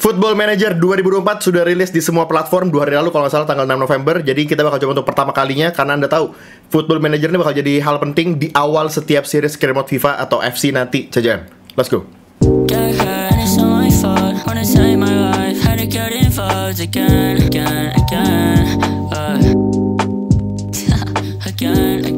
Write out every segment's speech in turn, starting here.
Football Manager 2024 sudah rilis di semua platform dua hari lalu kalau nggak salah tanggal 6 November. Jadi kita bakal coba untuk pertama kalinya karena Anda tahu Football Manager ini bakal jadi hal penting di awal setiap series remote FIFA atau FC nanti. Cajan, let's go. Again, again, again, uh. again.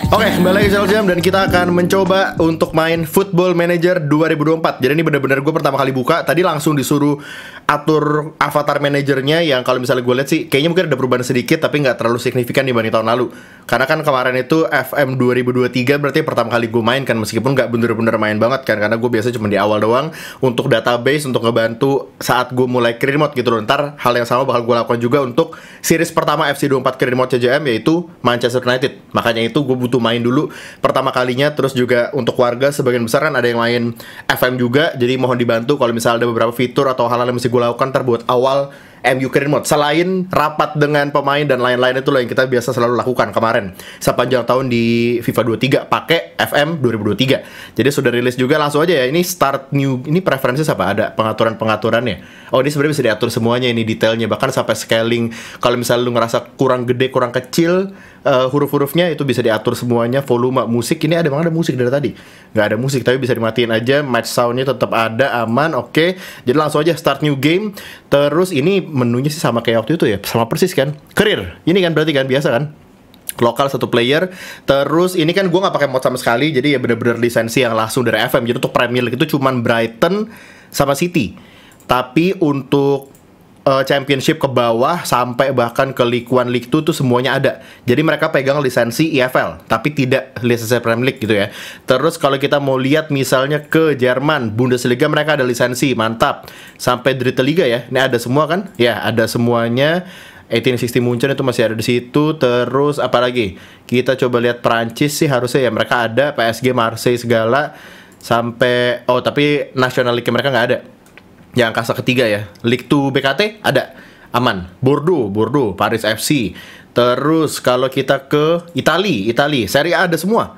Oke, okay, balik lagi Jam dan kita akan mencoba untuk main Football Manager 2024. Jadi ini bener-bener gue pertama kali buka, tadi langsung disuruh atur avatar manajernya yang kalau misalnya gue lihat sih kayaknya mungkin ada perubahan sedikit tapi nggak terlalu signifikan dibanding tahun lalu. Karena kan kemarin itu FM 2023 berarti pertama kali gue main kan meskipun nggak bener-bener main banget kan karena gue biasa cuma di awal doang untuk database untuk ngebantu saat gue mulai kirim mode gitu loh. Ntar hal yang sama bakal gue lakukan juga untuk series pertama FC 24 kirim mode CJM yaitu Manchester United. Makanya itu gue butuh butuh main dulu pertama kalinya terus juga untuk warga sebagian besar kan ada yang main FM juga jadi mohon dibantu kalau misalnya ada beberapa fitur atau hal-hal yang mesti gue lakukan terbuat awal MU Career Mode selain rapat dengan pemain dan lain-lain itu loh yang kita biasa selalu lakukan kemarin sepanjang tahun di FIFA 23 pakai FM 2023 jadi sudah rilis juga langsung aja ya ini start new ini preferensi apa ada pengaturan pengaturannya oh ini sebenarnya bisa diatur semuanya ini detailnya bahkan sampai scaling kalau misalnya lu ngerasa kurang gede kurang kecil uh, huruf-hurufnya itu bisa diatur semuanya volume musik ini ada emang ada musik dari tadi nggak ada musik tapi bisa dimatiin aja match soundnya tetap ada aman oke okay. jadi langsung aja start new game terus ini menunya sih sama kayak waktu itu ya sama persis kan career ini kan berarti kan biasa kan lokal satu player terus ini kan gue nggak pakai mod sama sekali jadi ya bener-bener lisensi yang langsung dari FM jadi untuk Premier League itu cuman Brighton sama City tapi untuk uh, championship ke bawah sampai bahkan ke League One, League Two tuh semuanya ada. Jadi mereka pegang lisensi EFL, tapi tidak lisensi Premier League gitu ya. Terus kalau kita mau lihat misalnya ke Jerman, Bundesliga mereka ada lisensi, mantap. Sampai Dritte Liga ya, ini ada semua kan? Ya, ada semuanya. 1860 Munchen itu masih ada di situ. Terus apalagi? Kita coba lihat Prancis sih harusnya ya mereka ada PSG, Marseille segala sampai oh tapi nasional league mereka nggak ada yang angkasa ketiga ya. League 2 BKT ada aman. Bordeaux, Bordeaux, Paris FC. Terus kalau kita ke Itali, Itali, Serie A ada semua.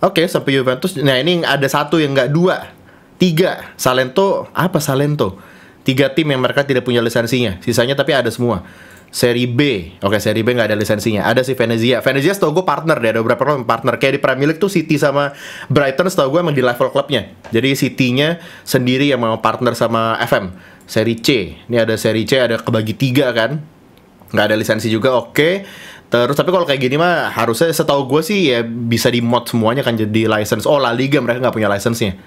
Oke, okay, sampai Juventus. Nah, ini ada satu yang nggak dua. Tiga. Salento, apa Salento? Tiga tim yang mereka tidak punya lisensinya. Sisanya tapi ada semua seri B. Oke, seri B nggak ada lisensinya. Ada si Venezia. Venezia setahu gue partner deh, ada beberapa klub partner. Kayak di Premier League tuh City sama Brighton setahu gue emang di level klubnya. Jadi City-nya sendiri yang mau partner sama FM. Seri C. Ini ada seri C, ada kebagi tiga kan. Nggak ada lisensi juga, oke. Terus tapi kalau kayak gini mah harusnya setahu gue sih ya bisa di mod semuanya kan jadi license. Oh La Liga mereka nggak punya license-nya.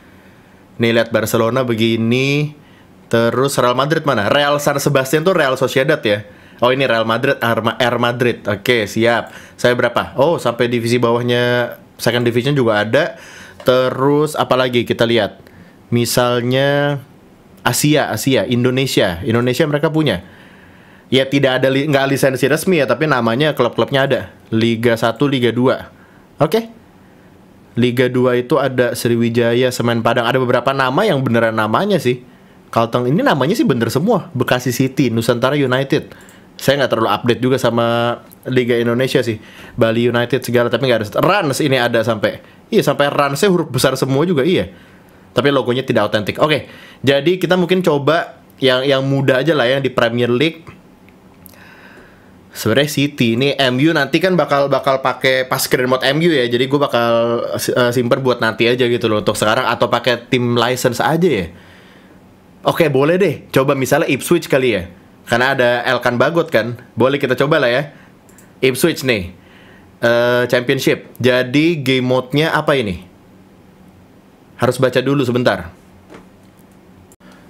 Nih lihat Barcelona begini. Terus Real Madrid mana? Real San Sebastian tuh Real Sociedad ya. Oh ini Real Madrid, Air Madrid. Oke, okay, siap. Saya berapa? Oh, sampai divisi bawahnya second division juga ada. Terus apalagi kita lihat. Misalnya Asia, Asia, Indonesia. Indonesia mereka punya. Ya tidak ada nggak li lisensi resmi ya, tapi namanya klub-klubnya ada. Liga 1, Liga 2. Oke. Okay. Liga 2 itu ada Sriwijaya, Semen Padang, ada beberapa nama yang beneran namanya sih. Kalteng ini namanya sih bener semua. Bekasi City, Nusantara United saya nggak terlalu update juga sama Liga Indonesia sih Bali United segala tapi nggak ada Rans ini ada sampai iya sampai Ransnya huruf besar semua juga iya tapi logonya tidak otentik oke okay, jadi kita mungkin coba yang yang muda aja lah ya, yang di Premier League sebenarnya City ini MU nanti kan bakal bakal pakai pas screen mode MU ya jadi gue bakal uh, eh, simper buat nanti aja gitu loh untuk sekarang atau pakai tim license aja ya oke okay, boleh deh coba misalnya Ipswich kali ya karena ada Elkan Bagot kan. Boleh kita coba lah ya. Ipswich nih. Uh, championship. Jadi game mode-nya apa ini? Harus baca dulu sebentar.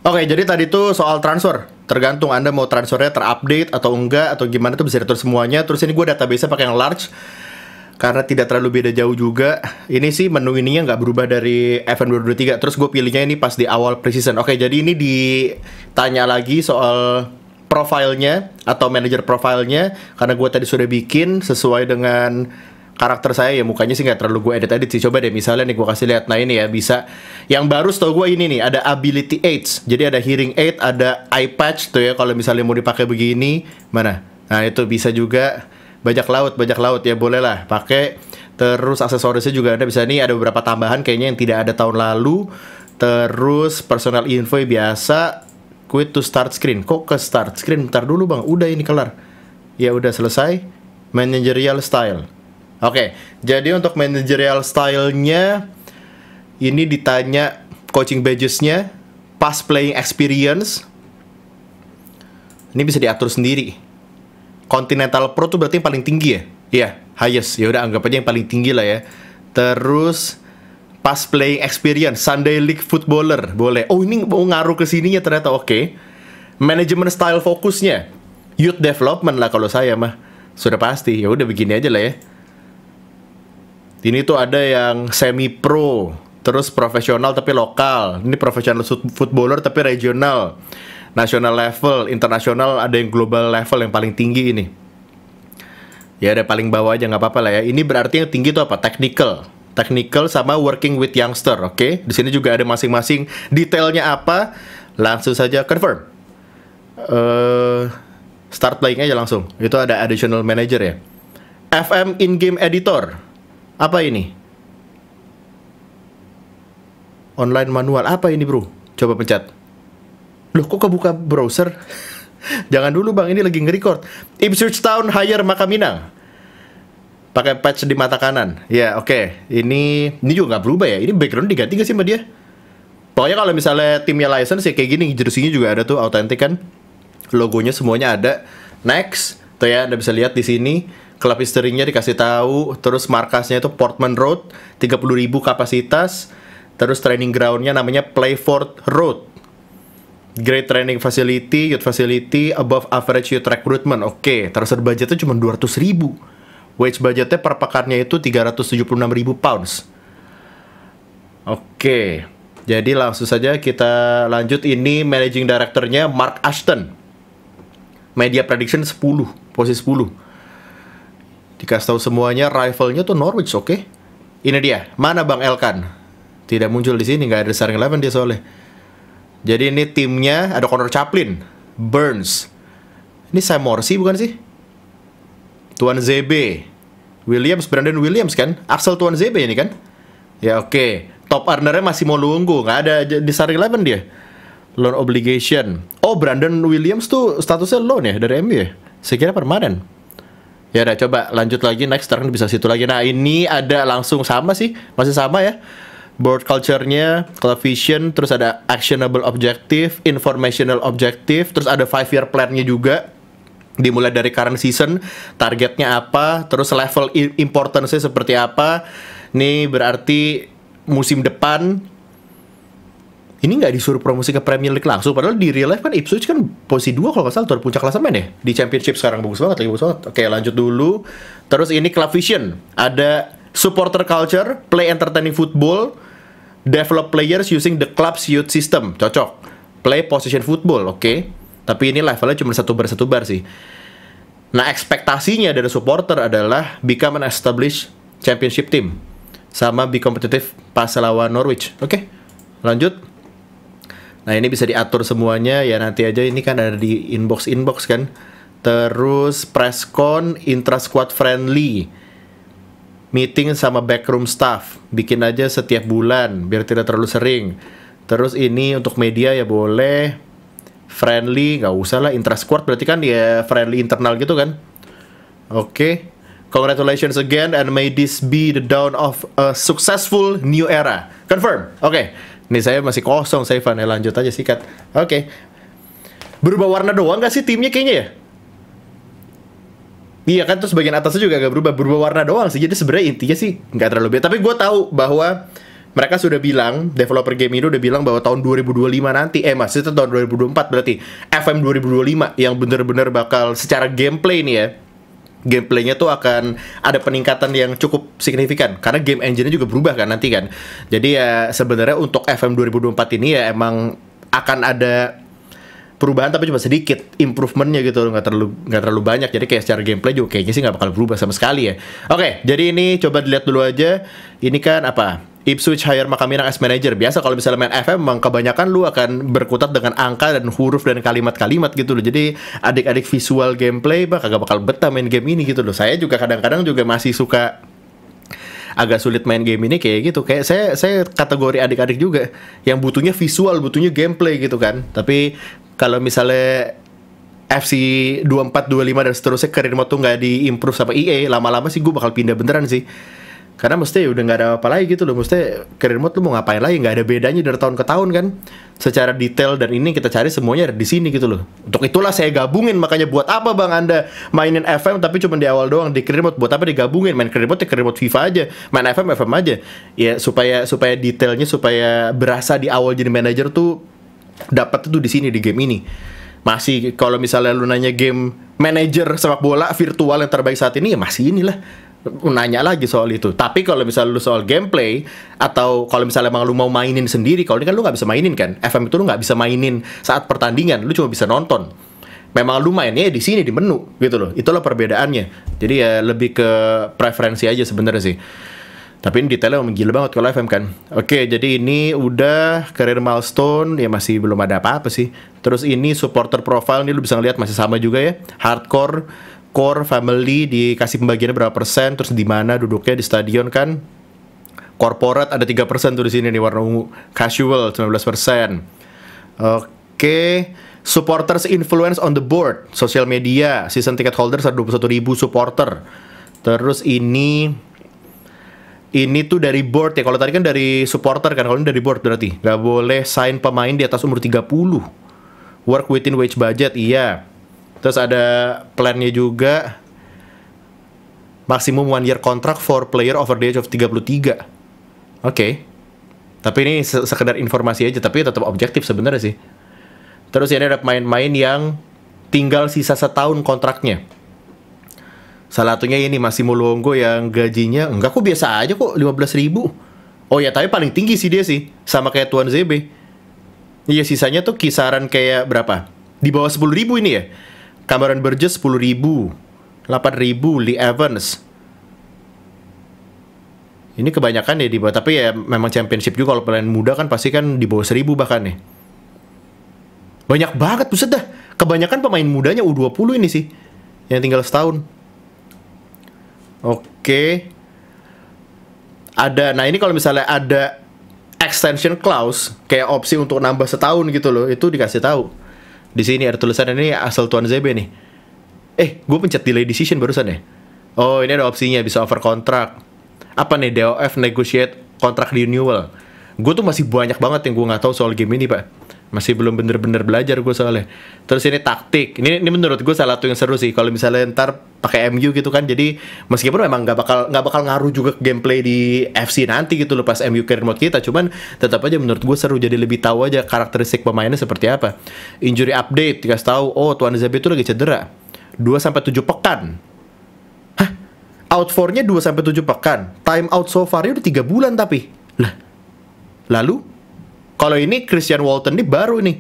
Oke, jadi tadi tuh soal transfer. Tergantung Anda mau transfernya terupdate atau enggak atau gimana tuh bisa diatur semuanya. Terus ini gue database pakai yang large karena tidak terlalu beda jauh juga. Ini sih menu ininya nggak berubah dari F1 Terus gue pilihnya ini pas di awal precision. Oke, jadi ini ditanya lagi soal profilnya atau manager profilnya karena gue tadi sudah bikin sesuai dengan karakter saya ya mukanya sih nggak terlalu gue edit edit sih coba deh misalnya nih gue kasih lihat nah ini ya bisa yang baru setahu gue ini nih ada ability aids jadi ada hearing aid ada eye patch tuh ya kalau misalnya mau dipakai begini mana nah itu bisa juga bajak laut bajak laut ya boleh lah pakai terus aksesorisnya juga ada bisa nih ada beberapa tambahan kayaknya yang tidak ada tahun lalu terus personal info ya, biasa quit to start screen kok ke start screen bentar dulu bang udah ini kelar ya udah selesai managerial style oke okay, jadi untuk managerial stylenya ini ditanya coaching badgesnya past playing experience ini bisa diatur sendiri Continental Pro tuh berarti yang paling tinggi ya? Iya, highest. Ya udah anggap aja yang paling tinggi lah ya. Terus Pas playing experience, Sunday League footballer boleh. Oh ini mau ngaruh ke sininya ternyata oke. Okay. Manajemen style fokusnya, youth development lah kalau saya mah sudah pasti. Ya udah begini aja lah ya. Ini tuh ada yang semi pro, terus profesional tapi lokal. Ini profesional footballer tapi regional, nasional level, internasional ada yang global level yang paling tinggi ini. Ya ada paling bawah aja nggak apa-apa lah ya. Ini berarti yang tinggi itu apa? Technical technical sama working with youngster, oke? Okay? Di sini juga ada masing-masing detailnya apa. Langsung saja confirm. Uh, start playing aja langsung. Itu ada additional manager ya. FM in-game editor. Apa ini? Online manual. Apa ini, Bro? Coba pencet. Loh, kok kebuka browser? Jangan dulu, Bang. Ini lagi nge-record. Ipswich Town Hire Makaminang pakai patch di mata kanan. Ya, yeah, oke. Okay. Ini ini juga nggak berubah ya. Ini background diganti gak sih sama dia? Pokoknya kalau misalnya timnya license ya kayak gini jersinya juga ada tuh autentik kan. Logonya semuanya ada. Next, tuh ya Anda bisa lihat di sini klub nya dikasih tahu, terus markasnya itu Portman Road, 30.000 kapasitas, terus training groundnya namanya Playford Road. Great training facility, youth facility, above average youth recruitment. Oke, okay. terus budgetnya cuma 200 ribu Wage budgetnya per pekannya itu 376 ribu pounds. Oke. Jadi langsung saja kita lanjut ini managing directornya Mark Ashton. Media prediction 10, posisi 10. Dikasih tahu semuanya rivalnya tuh Norwich, oke? Okay? Ini dia. Mana Bang Elkan? Tidak muncul di sini, nggak ada starting eleven dia soalnya. Jadi ini timnya ada Connor Chaplin, Burns. Ini Sam Morsi bukan sih? Tuan ZB, Williams, Brandon Williams kan, Axel Tuan ZB ini kan. Ya oke, okay. top earnernya masih mau nunggu, nggak ada di seri 11 dia. Loan obligation. Oh Brandon Williams tuh statusnya loan ya dari MU ya? Saya kira permanen. Ya udah coba lanjut lagi next sekarang bisa situ lagi. Nah, ini ada langsung sama sih, masih sama ya. Board culture-nya, coefficient, terus ada actionable objective, informational objective, terus ada five year plan-nya juga dimulai dari current season, targetnya apa, terus level importance-nya seperti apa. ini berarti musim depan ini nggak disuruh promosi ke Premier League langsung padahal di real life kan Ipswich kan posisi 2 kalau nggak salah tuan puncak klasemen ya di championship sekarang bagus banget lagi bagus banget oke lanjut dulu terus ini Club Vision ada supporter culture play entertaining football develop players using the club's youth system cocok play position football oke okay. Tapi ini levelnya cuma satu bar satu bar sih. Nah, ekspektasinya dari supporter adalah become an established championship team sama be competitive pas lawan Norwich. Oke. Okay. Lanjut. Nah, ini bisa diatur semuanya ya nanti aja ini kan ada di inbox inbox kan. Terus press con intra squad friendly. Meeting sama backroom staff, bikin aja setiap bulan biar tidak terlalu sering. Terus ini untuk media ya boleh, friendly nggak usah lah intra squad berarti kan ya friendly internal gitu kan oke okay. congratulations again and may this be the dawn of a successful new era confirm oke okay. ini saya masih kosong saya ya lanjut aja sikat oke okay. berubah warna doang gak sih timnya kayaknya ya Iya kan terus bagian atasnya juga agak berubah berubah warna doang sih jadi sebenarnya intinya sih nggak terlalu beda tapi gue tahu bahwa mereka sudah bilang developer game ini udah bilang bahwa tahun 2025 nanti eh masih itu tahun 2024 berarti FM 2025 yang bener-bener bakal secara gameplay nih ya gameplaynya tuh akan ada peningkatan yang cukup signifikan karena game engine-nya juga berubah kan nanti kan jadi ya sebenarnya untuk FM 2024 ini ya emang akan ada perubahan tapi cuma sedikit improvementnya gitu nggak terlalu nggak terlalu banyak jadi kayak secara gameplay juga kayaknya sih nggak bakal berubah sama sekali ya oke jadi ini coba dilihat dulu aja ini kan apa Ipswich hire Minang as manager. Biasa kalau misalnya main FM memang kebanyakan lu akan berkutat dengan angka dan huruf dan kalimat-kalimat gitu loh. Jadi adik-adik visual gameplay bah kagak bakal betah main game ini gitu loh. Saya juga kadang-kadang juga masih suka agak sulit main game ini kayak gitu kayak saya saya kategori adik-adik juga yang butuhnya visual butuhnya gameplay gitu kan tapi kalau misalnya FC 24, 25 dan seterusnya karir mode tuh nggak diimprove sama EA lama-lama sih gue bakal pindah beneran sih karena mesti ya udah nggak ada apa lagi gitu loh mesti karir mode lu mau ngapain lagi nggak ada bedanya dari tahun ke tahun kan secara detail dan ini kita cari semuanya di sini gitu loh. Untuk itulah saya gabungin makanya buat apa Bang Anda mainin FM tapi cuma di awal doang di remote buat apa digabungin main remote ya ke FIFA aja, main FM FM aja. Ya supaya supaya detailnya supaya berasa di awal jadi manajer tuh dapat tuh di sini di game ini. Masih kalau misalnya lu nanya game manajer sepak bola virtual yang terbaik saat ini ya masih inilah nanya lagi soal itu. Tapi kalau misalnya lu soal gameplay atau kalau misalnya emang lu mau mainin sendiri, kalau ini kan lu nggak bisa mainin kan. FM itu lu nggak bisa mainin saat pertandingan, lu cuma bisa nonton. Memang lu mainnya di sini di menu gitu loh. Itulah perbedaannya. Jadi ya lebih ke preferensi aja sebenarnya sih. Tapi ini detailnya memang gila banget kalau FM kan. Oke, jadi ini udah career milestone, ya masih belum ada apa-apa sih. Terus ini supporter profile, ini lu bisa ngeliat masih sama juga ya. Hardcore, core family dikasih pembagiannya berapa persen terus di mana duduknya di stadion kan corporate ada tiga persen tuh di sini nih warna ungu casual 19% oke supporters influence on the board social media season ticket holders ada ribu supporter terus ini ini tuh dari board ya kalau tadi kan dari supporter kan kalau ini dari board berarti nggak boleh sign pemain di atas umur 30 work within wage budget iya Terus ada plannya juga maksimum one year contract for player over the age of 33. Oke. Okay. Tapi ini sekedar informasi aja, tapi tetap objektif sebenarnya sih. Terus ini ada pemain-pemain yang tinggal sisa setahun kontraknya. Salah satunya ini Massimo Luongo yang gajinya enggak kok biasa aja kok 15 ribu. Oh ya tapi paling tinggi sih dia sih sama kayak Tuan ZB. Iya sisanya tuh kisaran kayak berapa? Di bawah 10 ribu ini ya. Cameron Burgess 10 ribu 8 ribu Lee Evans ini kebanyakan ya di bawah tapi ya memang championship juga kalau pemain muda kan pasti kan di bawah 1000 bahkan nih ya. banyak banget buset dah kebanyakan pemain mudanya U20 ini sih yang tinggal setahun oke okay. ada nah ini kalau misalnya ada extension clause kayak opsi untuk nambah setahun gitu loh itu dikasih tahu di sini ada tulisan ini asal Tuan ZB nih. Eh, gue pencet delay decision barusan ya. Oh, ini ada opsinya bisa over contract Apa nih DOF negotiate contract renewal? Gue tuh masih banyak banget yang gue nggak tahu soal game ini, Pak masih belum bener-bener belajar gue soalnya terus ini taktik ini ini menurut gue salah satu yang seru sih kalau misalnya ntar pakai MU gitu kan jadi meskipun memang nggak bakal nggak bakal ngaruh juga ke gameplay di FC nanti gitu loh pas MU kirim mode kita cuman tetap aja menurut gue seru jadi lebih tahu aja karakteristik pemainnya seperti apa injury update dikasih tahu oh Tuan Zabi itu lagi cedera 2 sampai tujuh pekan Hah? Out for-nya 2 sampai tujuh pekan. Time out so far-nya udah 3 bulan tapi. Lah. Lalu kalau ini Christian Walton ini baru nih.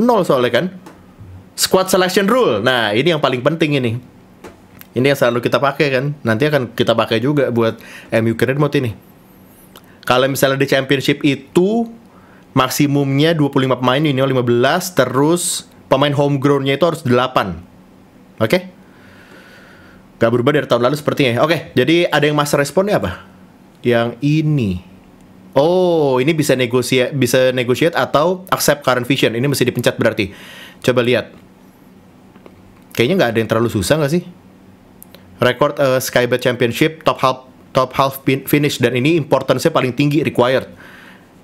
Nol soalnya kan. Squad selection rule. Nah, ini yang paling penting ini. Ini yang selalu kita pakai kan. Nanti akan kita pakai juga buat MU Credit Mode ini. Kalau misalnya di championship itu maksimumnya 25 pemain, ini 15, terus pemain homegrown-nya itu harus 8. Oke? Okay? Gak berubah dari tahun lalu sepertinya. Oke, okay, jadi ada yang masa responnya apa? Yang ini. Oh, ini bisa negosiasi bisa negotiate atau accept current vision. Ini mesti dipencet berarti. Coba lihat. Kayaknya nggak ada yang terlalu susah nggak sih? Record uh, Skybet Championship top half top half finish dan ini importance paling tinggi required.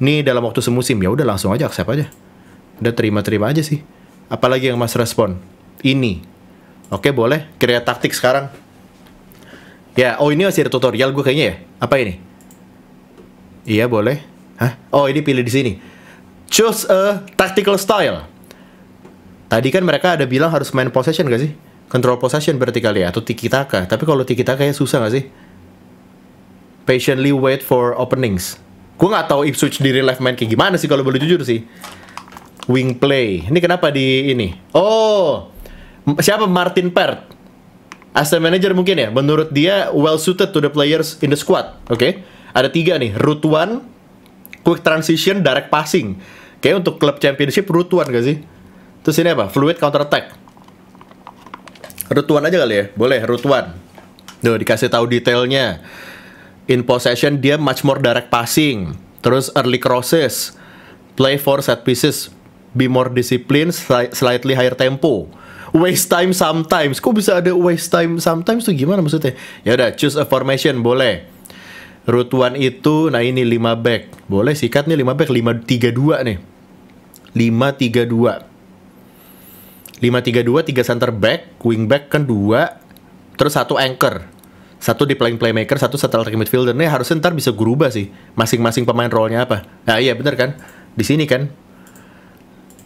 Ini dalam waktu semusim ya udah langsung aja accept aja. Udah terima-terima aja sih. Apalagi yang Mas respon? Ini. Oke, boleh. Kira taktik sekarang. Ya, oh ini masih ada tutorial gue kayaknya ya. Apa ini? Iya boleh. Hah? Oh ini pilih di sini. Choose a tactical style. Tadi kan mereka ada bilang harus main possession gak sih? Control possession berarti kali ya atau tiki taka. Tapi kalau tiki taka ya susah gak sih? Patiently wait for openings. Gue nggak tahu Ipswich di real life main kayak gimana sih kalau boleh jujur sih. Wing play. Ini kenapa di ini? Oh, siapa Martin Pert? As manager mungkin ya. Menurut dia well suited to the players in the squad. Oke. Okay? ada tiga nih, root one, quick transition, direct passing. Kayak untuk klub championship root one gak sih? Terus ini apa? Fluid counter attack. Root one aja kali ya? Boleh, root one. Duh, dikasih tahu detailnya. In possession dia much more direct passing. Terus early crosses. Play for set pieces. Be more disciplined, slightly higher tempo waste time sometimes. Kok bisa ada waste time sometimes tuh gimana maksudnya? Ya udah, choose a formation boleh. Root 1 itu, nah ini 5 back. Boleh sikat nih 5 back, 5 3 2 nih. 5 3 2 5 3 2 3 center back, wing back kan 2, terus satu anchor. Satu di playing playmaker, satu starting midfielder. Nih harusnya ntar bisa berubah sih, masing-masing pemain role-nya apa. Nah iya bener kan, di sini kan.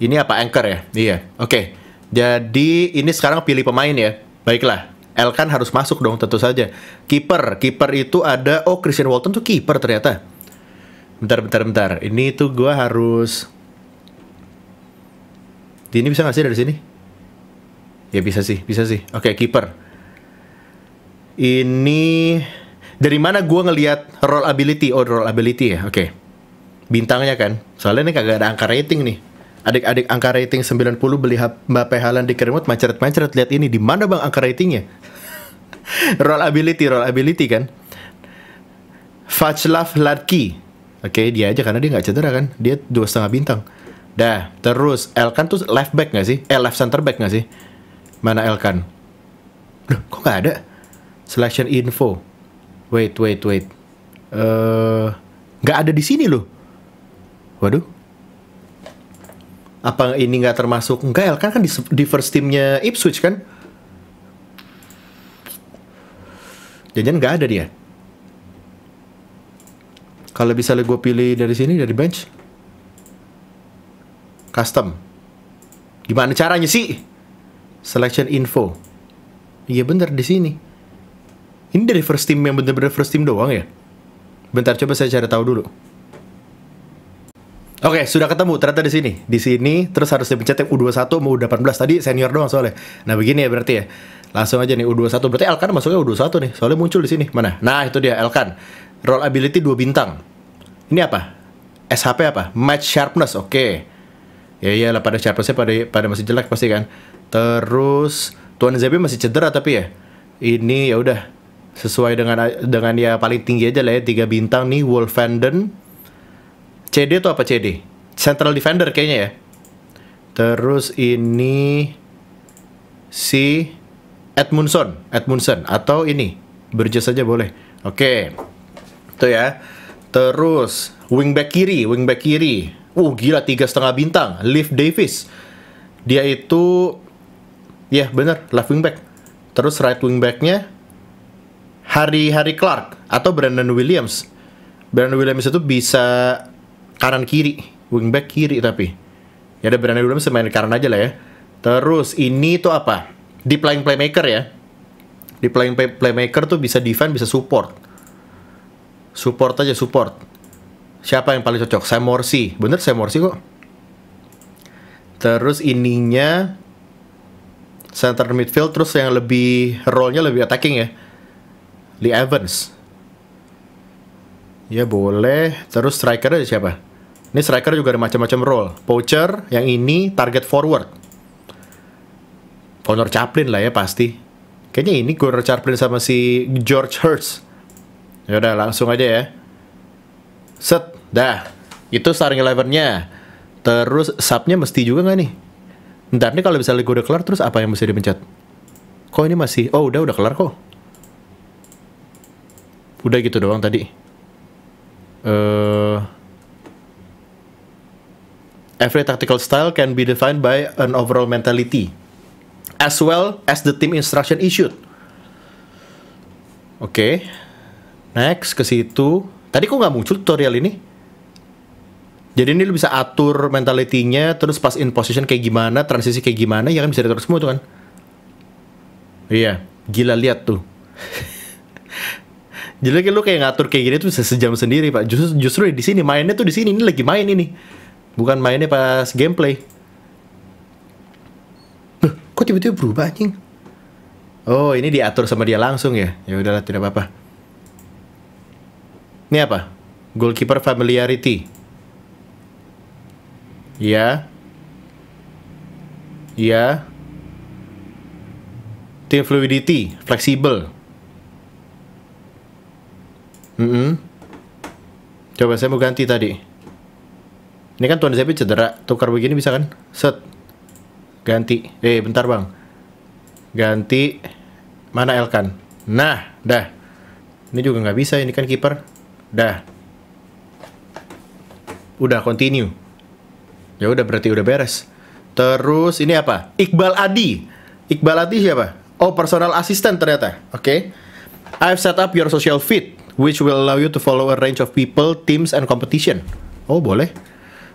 Ini apa anchor ya? Iya, oke. Okay. Jadi ini sekarang pilih pemain ya. Baiklah, Elkan harus masuk dong tentu saja. Kiper, kiper itu ada oh Christian Walton tuh kiper ternyata. Bentar bentar bentar. Ini tuh gue harus Di ini bisa gak sih dari sini? Ya bisa sih, bisa sih. Oke, okay, kiper. Ini dari mana gue ngelihat roll ability? Oh, roll ability ya. Oke. Okay. Bintangnya kan. Soalnya ini kagak ada angka rating nih adik-adik angka rating 90 beli Mbappe Pehalan di remote macet-macet lihat ini di mana bang angka ratingnya roll ability, roll ability kan. Vaclav Larki. Oke, okay, dia aja karena dia nggak cedera kan. Dia dua setengah bintang. Dah, terus Elkan tuh left back nggak sih? Eh, left center back nggak sih? Mana Elkan? Duh, kok nggak ada? Selection info. Wait, wait, wait. Eh, uh, ada di sini loh. Waduh. Apa ini nggak termasuk? Nggak Elkan kan di, di first teamnya Ipswich kan? Jajan nggak ada dia. Kalau bisa gue pilih dari sini dari bench custom. Gimana caranya sih? Selection info. Iya bener di sini. Ini dari first team yang bener-bener first team doang ya? Bentar coba saya cari tahu dulu. Oke, okay, sudah ketemu ternyata di sini. Di sini terus harus dipencet yang U21 mau U18 tadi senior doang soalnya. Nah, begini ya berarti ya. Langsung aja nih U21. Berarti Elkan masuknya U21 nih. Soalnya muncul di sini. Mana? Nah, itu dia Elkan. Roll ability 2 bintang. Ini apa? SHP apa? Match sharpness. Oke. Okay. Ya iyalah pada sharpnessnya pada pada masih jelek pasti kan. Terus Tuan Zebi masih cedera tapi ya. Ini ya udah sesuai dengan dengan ya paling tinggi aja lah ya tiga bintang nih Wolfenden CD itu apa CD Central Defender kayaknya ya terus ini si Edmundson, Edmundson atau ini Burgess saja boleh. Oke. Okay. Itu ya. Terus wingback kiri, wingback kiri. Uh gila tiga setengah bintang. Liv Davis. Dia itu ya yeah, bener left wingback. Terus right wingbacknya Harry Harry Clark atau Brandon Williams. Brandon Williams itu bisa kanan kiri, wingback kiri tapi. Ya ada Brandon Williams main kanan aja lah ya. Terus ini tuh apa? di playing playmaker ya. Di playing play playmaker tuh bisa defend, bisa support. Support aja support. Siapa yang paling cocok? saya Morsi. Bener saya Morsi kok. Terus ininya center midfield terus yang lebih role-nya lebih attacking ya. Lee Evans. Ya boleh. Terus striker aja siapa? Ini striker juga ada macam-macam role. Poacher, yang ini target forward Connor Chaplin lah ya pasti. Kayaknya ini Connor Chaplin sama si George Hurts. Ya udah langsung aja ya. Set, dah. Itu starting elevennya. Terus subnya mesti juga nggak nih? Ntar nih kalau bisa gue udah kelar terus apa yang mesti dipencet? Kok ini masih? Oh udah udah kelar kok. Udah gitu doang tadi. Uh, every tactical style can be defined by an overall mentality as well as the team instruction issued. Oke. Okay. Next ke situ. Tadi kok nggak muncul tutorial ini? Jadi ini lu bisa atur mentalitinya, terus pas in position kayak gimana, transisi kayak gimana, ya kan bisa diatur semua tuh kan? Iya, gila lihat tuh. Jadi lu kayak ngatur kayak gini tuh bisa sejam sendiri pak. Justru justru di sini mainnya tuh di sini ini lagi main ini, bukan mainnya pas gameplay kok tiba-tiba berubah anjing oh ini diatur sama dia langsung ya ya udahlah tidak apa-apa ini apa goalkeeper familiarity ya ya team fluidity fleksibel mm -hmm. coba saya mau ganti tadi ini kan Tuan Zepi cedera tukar begini bisa kan set ganti eh bentar bang ganti mana Elkan nah dah ini juga nggak bisa ini kan kiper dah udah continue ya udah berarti udah beres terus ini apa Iqbal Adi Iqbal Adi siapa oh personal assistant ternyata oke okay. I've set up your social feed which will allow you to follow a range of people, teams, and competition. Oh, boleh.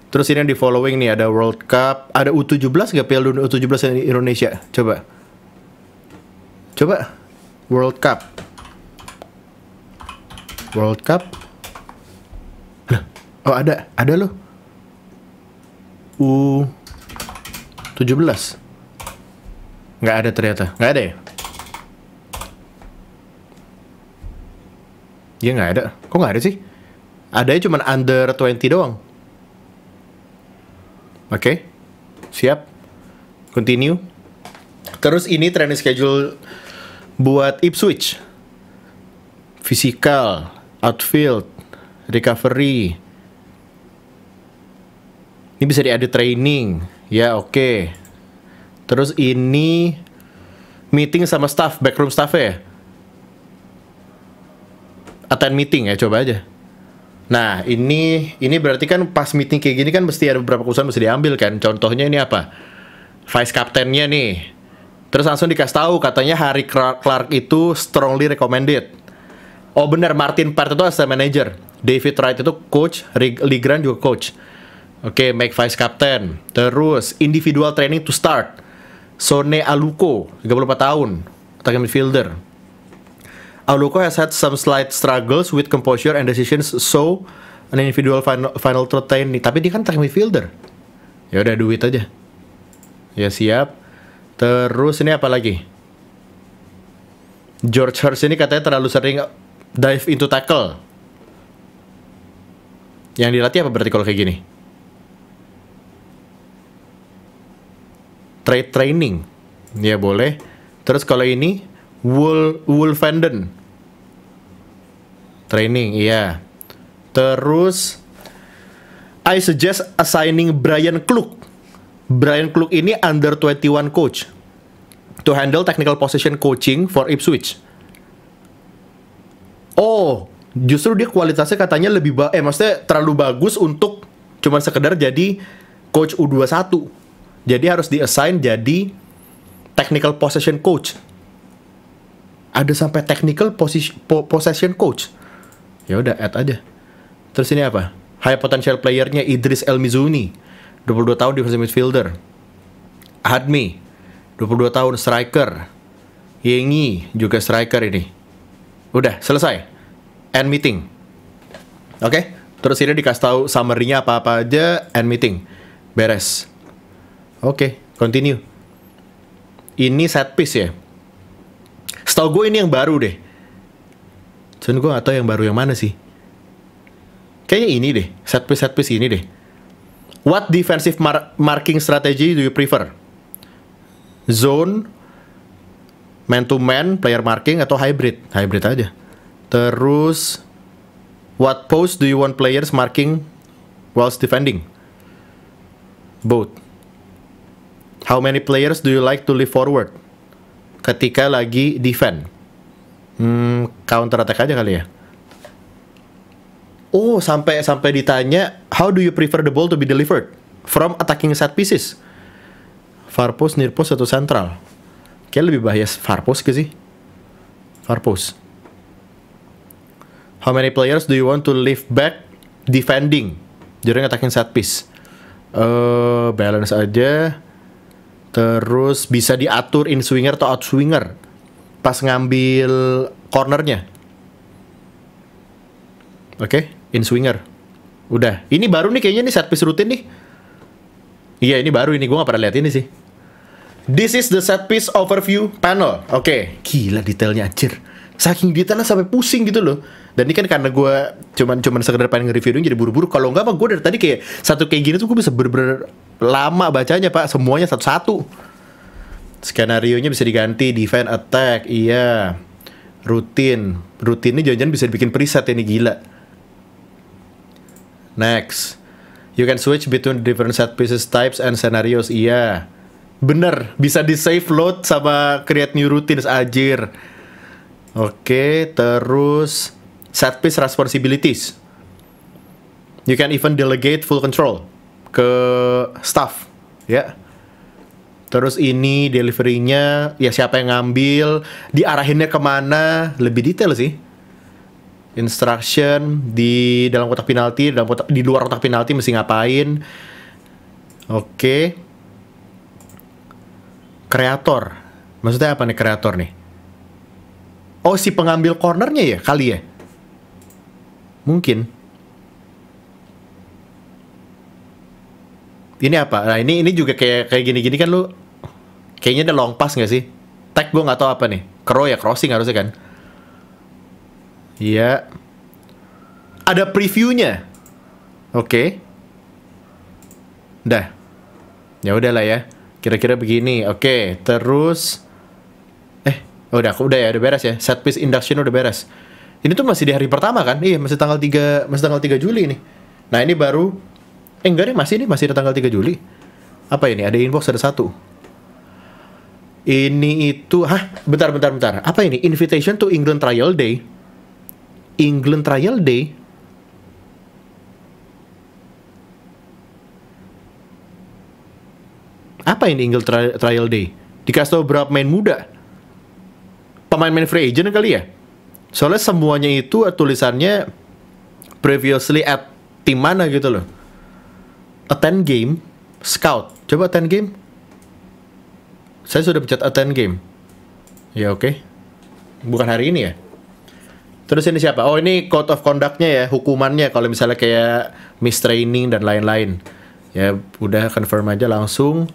Terus ini yang di following nih ada World Cup, ada U17 gak Piala Dunia U17 yang di Indonesia? Coba. Coba World Cup. World Cup. oh ada, ada loh. U17. Nggak ada ternyata. Nggak ada ya? Ya nggak ada. Kok nggak ada sih? Adanya cuma under 20 doang. Oke. Okay? Siap. Continue. Terus ini training schedule buat Ipswich. Physical, outfield, recovery. Ini bisa diadu training. Ya, oke. Okay. Terus ini meeting sama staff, backroom staff ya? Attend meeting ya, coba aja. Nah, ini ini berarti kan pas meeting kayak gini kan mesti ada beberapa keputusan mesti diambil kan. Contohnya ini apa? Vice captainnya nih. Terus langsung dikasih tahu katanya Harry Clark itu strongly recommended. Oh benar Martin Part itu asset manager, David Wright itu coach, Lee Grant juga coach. Oke, okay, make vice captain. Terus individual training to start. Sone Aluko, 34 tahun, attacking midfielder. Aluko has had some slight struggles with composure and decisions, so an individual final, final throw nih. Tapi dia kan track midfielder. Ya udah duit aja. Ya siap. Terus ini apa lagi? George Hurst ini katanya terlalu sering dive into tackle. Yang dilatih apa berarti kalau kayak gini? Trade training. Ya boleh. Terus kalau ini Wool Woolfenden Training, iya. Terus I suggest assigning Brian Kluk. Brian Kluk ini under 21 coach to handle technical position coaching for Ipswich. Oh, justru dia kualitasnya katanya lebih ba eh maksudnya terlalu bagus untuk cuman sekedar jadi coach U21. Jadi harus di diassign jadi technical possession coach. Ada sampai technical po possession coach Ya udah add aja. Terus ini apa? High potential playernya Idris El Mizuni, 22 tahun defensive midfielder. Hadmi, 22 tahun striker. Yengi juga striker ini. Udah, selesai. End meeting. Oke, okay? terus ini dikasih tahu summary-nya apa-apa aja, end meeting. Beres. Oke, okay, continue. Ini set piece ya. Setahu gue ini yang baru deh Cuman gue gak tau yang baru yang mana sih. Kayaknya ini deh, set piece set piece ini deh. What defensive mar marking strategy do you prefer? Zone, man to man, player marking atau hybrid? Hybrid aja. Terus what pose do you want players marking whilst defending? Both. How many players do you like to leave forward? Ketika lagi defend Hmm, counter attack aja kali ya. Oh, sampai sampai ditanya how do you prefer the ball to be delivered from attacking set pieces? Far post, near post atau central? Kayak lebih bahaya far post ke sih? Far post. How many players do you want to leave back defending during attacking set piece? Uh, balance aja. Terus bisa diatur in swinger atau out swinger pas ngambil cornernya. Oke, okay? in swinger. Udah. Ini baru nih kayaknya nih set piece rutin nih. Iya, ini baru ini gue gak pernah lihat ini sih. This is the set piece overview panel. Oke, okay. gila detailnya anjir. Saking detailnya sampai pusing gitu loh. Dan ini kan karena gue cuman cuman sekedar pengen nge-review jadi buru-buru. Kalau enggak apa gue dari tadi kayak satu kayak gini tuh gue bisa berber -ber lama bacanya pak. Semuanya satu-satu. Skenario nya bisa diganti defend attack. Iya. Rutin. ini jangan-jangan bisa dibikin preset ini gila. Next. You can switch between different set pieces types and scenarios. Iya. Bener, bisa di save load sama create new routines ajir. Oke, terus set piece responsibilities. You can even delegate full control ke staff, ya. Yeah. Terus ini deliverynya ya siapa yang ngambil, diarahinnya kemana, lebih detail sih. Instruction di dalam kotak penalti, dalam kotak, di luar kotak penalti mesti ngapain. Oke. Okay. Kreator. Maksudnya apa nih kreator nih? Oh si pengambil cornernya ya kali ya? Mungkin. ini apa? Nah ini ini juga kayak kayak gini-gini kan lu kayaknya ada long pass nggak sih? Tag gue nggak tahu apa nih. Crow ya crossing harusnya kan. Iya. Ada previewnya. Oke. Okay. Dah. Ya udahlah ya. Kira-kira begini. Oke, okay. terus eh oh, udah aku udah ya udah beres ya. Set piece induction udah beres. Ini tuh masih di hari pertama kan? Iya, masih tanggal 3 masih tanggal tiga Juli nih. Nah, ini baru Eh enggak deh, masih nih, masih ada tanggal 3 Juli. Apa ini? Ada inbox ada satu. Ini itu, hah? Bentar, bentar, bentar. Apa ini? Invitation to England Trial Day. England Trial Day. Apa ini England tri Trial Day? Dikasih tau berapa main muda? Pemain-main free agent kali ya? Soalnya semuanya itu eh, tulisannya previously at tim mana gitu loh attend game, scout. Coba attend game. Saya sudah pencet attend game. Ya oke. Okay. Bukan hari ini ya. Terus ini siapa? Oh ini code of conductnya ya, hukumannya kalau misalnya kayak mistraining dan lain-lain. Ya udah confirm aja langsung.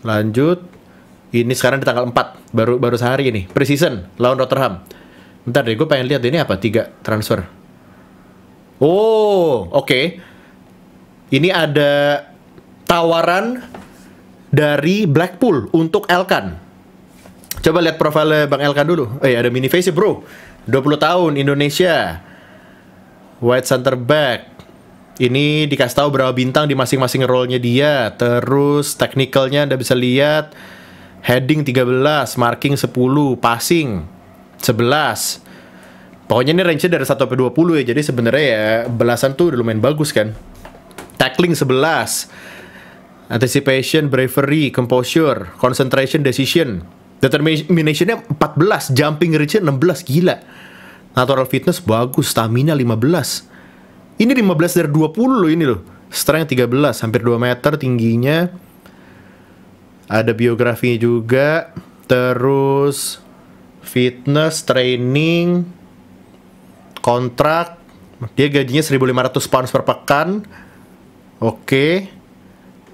Lanjut. Ini sekarang di tanggal 4, baru baru sehari ini. Precision lawan Rotterdam. Bentar deh, gue pengen lihat ini apa? Tiga transfer. Oh, oke. Okay. Ini ada tawaran dari Blackpool untuk Elkan. Coba lihat profile Bang Elkan dulu. Eh, ada mini face bro. 20 tahun, Indonesia. White center back. Ini dikasih tahu berapa bintang di masing-masing role-nya dia. Terus technicalnya Anda bisa lihat. Heading 13, marking 10, passing 11. Pokoknya ini range nya dari 1 sampai 20 ya. Jadi sebenarnya ya belasan tuh udah lumayan bagus kan. Tackling 11. Anticipation, bravery, composure, concentration, decision. Determinationnya 14, jumping reach 16, gila. Natural fitness bagus, stamina 15. Ini 15 dari 20 loh ini loh. Strength 13, hampir 2 meter tingginya. Ada biografinya juga. Terus fitness, training, kontrak. Dia gajinya 1.500 pounds per pekan. Oke.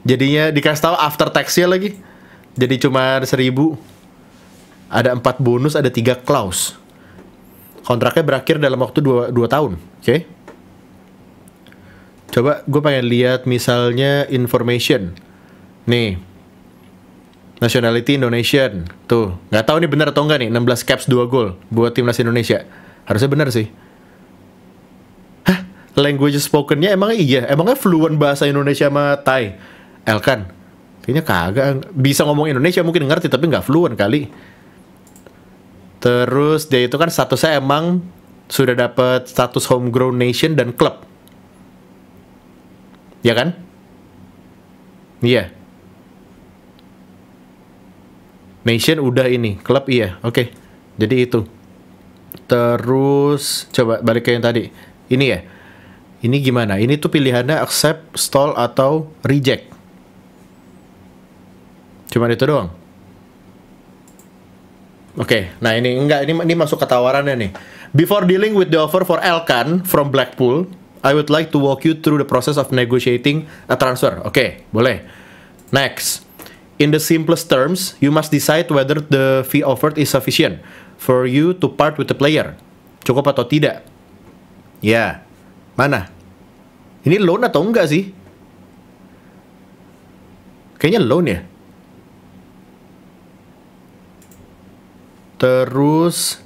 Jadinya dikasih tahu after tax ya lagi. Jadi cuma seribu. Ada empat bonus, ada tiga clause. Kontraknya berakhir dalam waktu dua, dua tahun. Oke. Okay? Coba gue pengen lihat misalnya information. Nih. Nationality Indonesian. Tuh, Gak tahu nih bener atau enggak nih 16 caps 2 gol buat timnas Indonesia. Harusnya bener sih language spokennya emang iya emangnya fluent bahasa Indonesia sama Thai Elkan kayaknya kagak bisa ngomong Indonesia mungkin ngerti tapi nggak fluent kali terus dia itu kan statusnya emang sudah dapat status homegrown nation dan klub ya kan iya yeah. nation udah ini klub iya oke okay. jadi itu terus coba balik ke yang tadi ini ya ini gimana? Ini tuh pilihannya accept, stall, atau reject. Cuma itu doang. Oke, okay, nah ini enggak ini ini masuk ke tawarannya nih. Before dealing with the offer for Elkan from Blackpool, I would like to walk you through the process of negotiating a transfer. Oke, okay, boleh. Next. In the simplest terms, you must decide whether the fee offered is sufficient for you to part with the player. Cukup atau tidak? Ya. Yeah. Mana? Ini loan atau enggak sih? Kayaknya loan ya. Terus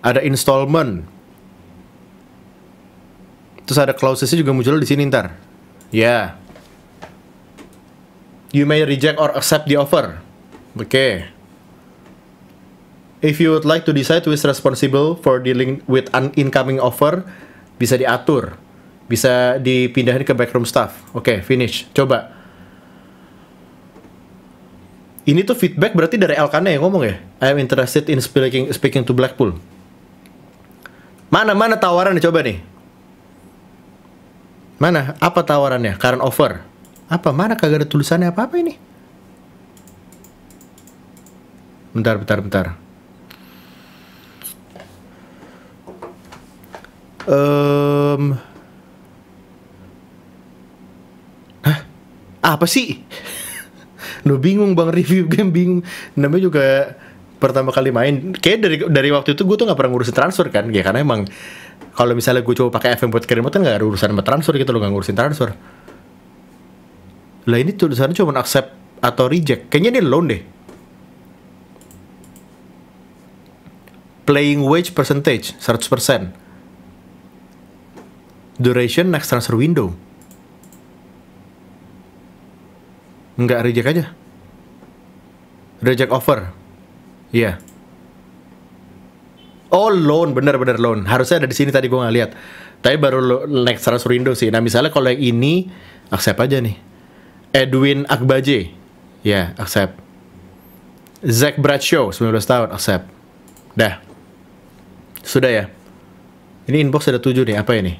ada installment. Terus ada clausesnya juga muncul di sini ntar. Ya. Yeah. You may reject or accept the offer. Oke. Okay. If you would like to decide who is responsible for dealing with an incoming offer, bisa diatur, bisa dipindahin ke backroom staff. Oke, okay, finish. Coba. Ini tuh feedback berarti dari Elkana yang ngomong ya. I am interested in speaking speaking to Blackpool. Mana mana tawaran coba nih. Mana? Apa tawarannya? Current offer. Apa? Mana kagak ada tulisannya apa-apa ini? Bentar, bentar, bentar. Um, Hah? Apa sih? Lu bingung bang review game bingung. Namanya juga pertama kali main. Kayak dari dari waktu itu gue tuh nggak pernah ngurusin transfer kan, ya karena emang kalau misalnya gue coba pakai FM buat kirim kan nggak ada urusan sama transfer gitu lo nggak ngurusin transfer. Lah ini tulisannya cuma accept atau reject. Kayaknya ini loan deh. Playing wage percentage 100% duration next transfer window. Enggak reject aja. Reject offer. Iya. Yeah. Oh loan, bener-bener loan. Harusnya ada di sini tadi gue nggak lihat. Tapi baru next transfer window sih. Nah misalnya kalau yang ini accept aja nih. Edwin Akbaje. Ya, yeah, accept. Zach Bradshaw, 19 tahun, accept. Dah. Sudah ya. Ini inbox ada tujuh nih, apa ini?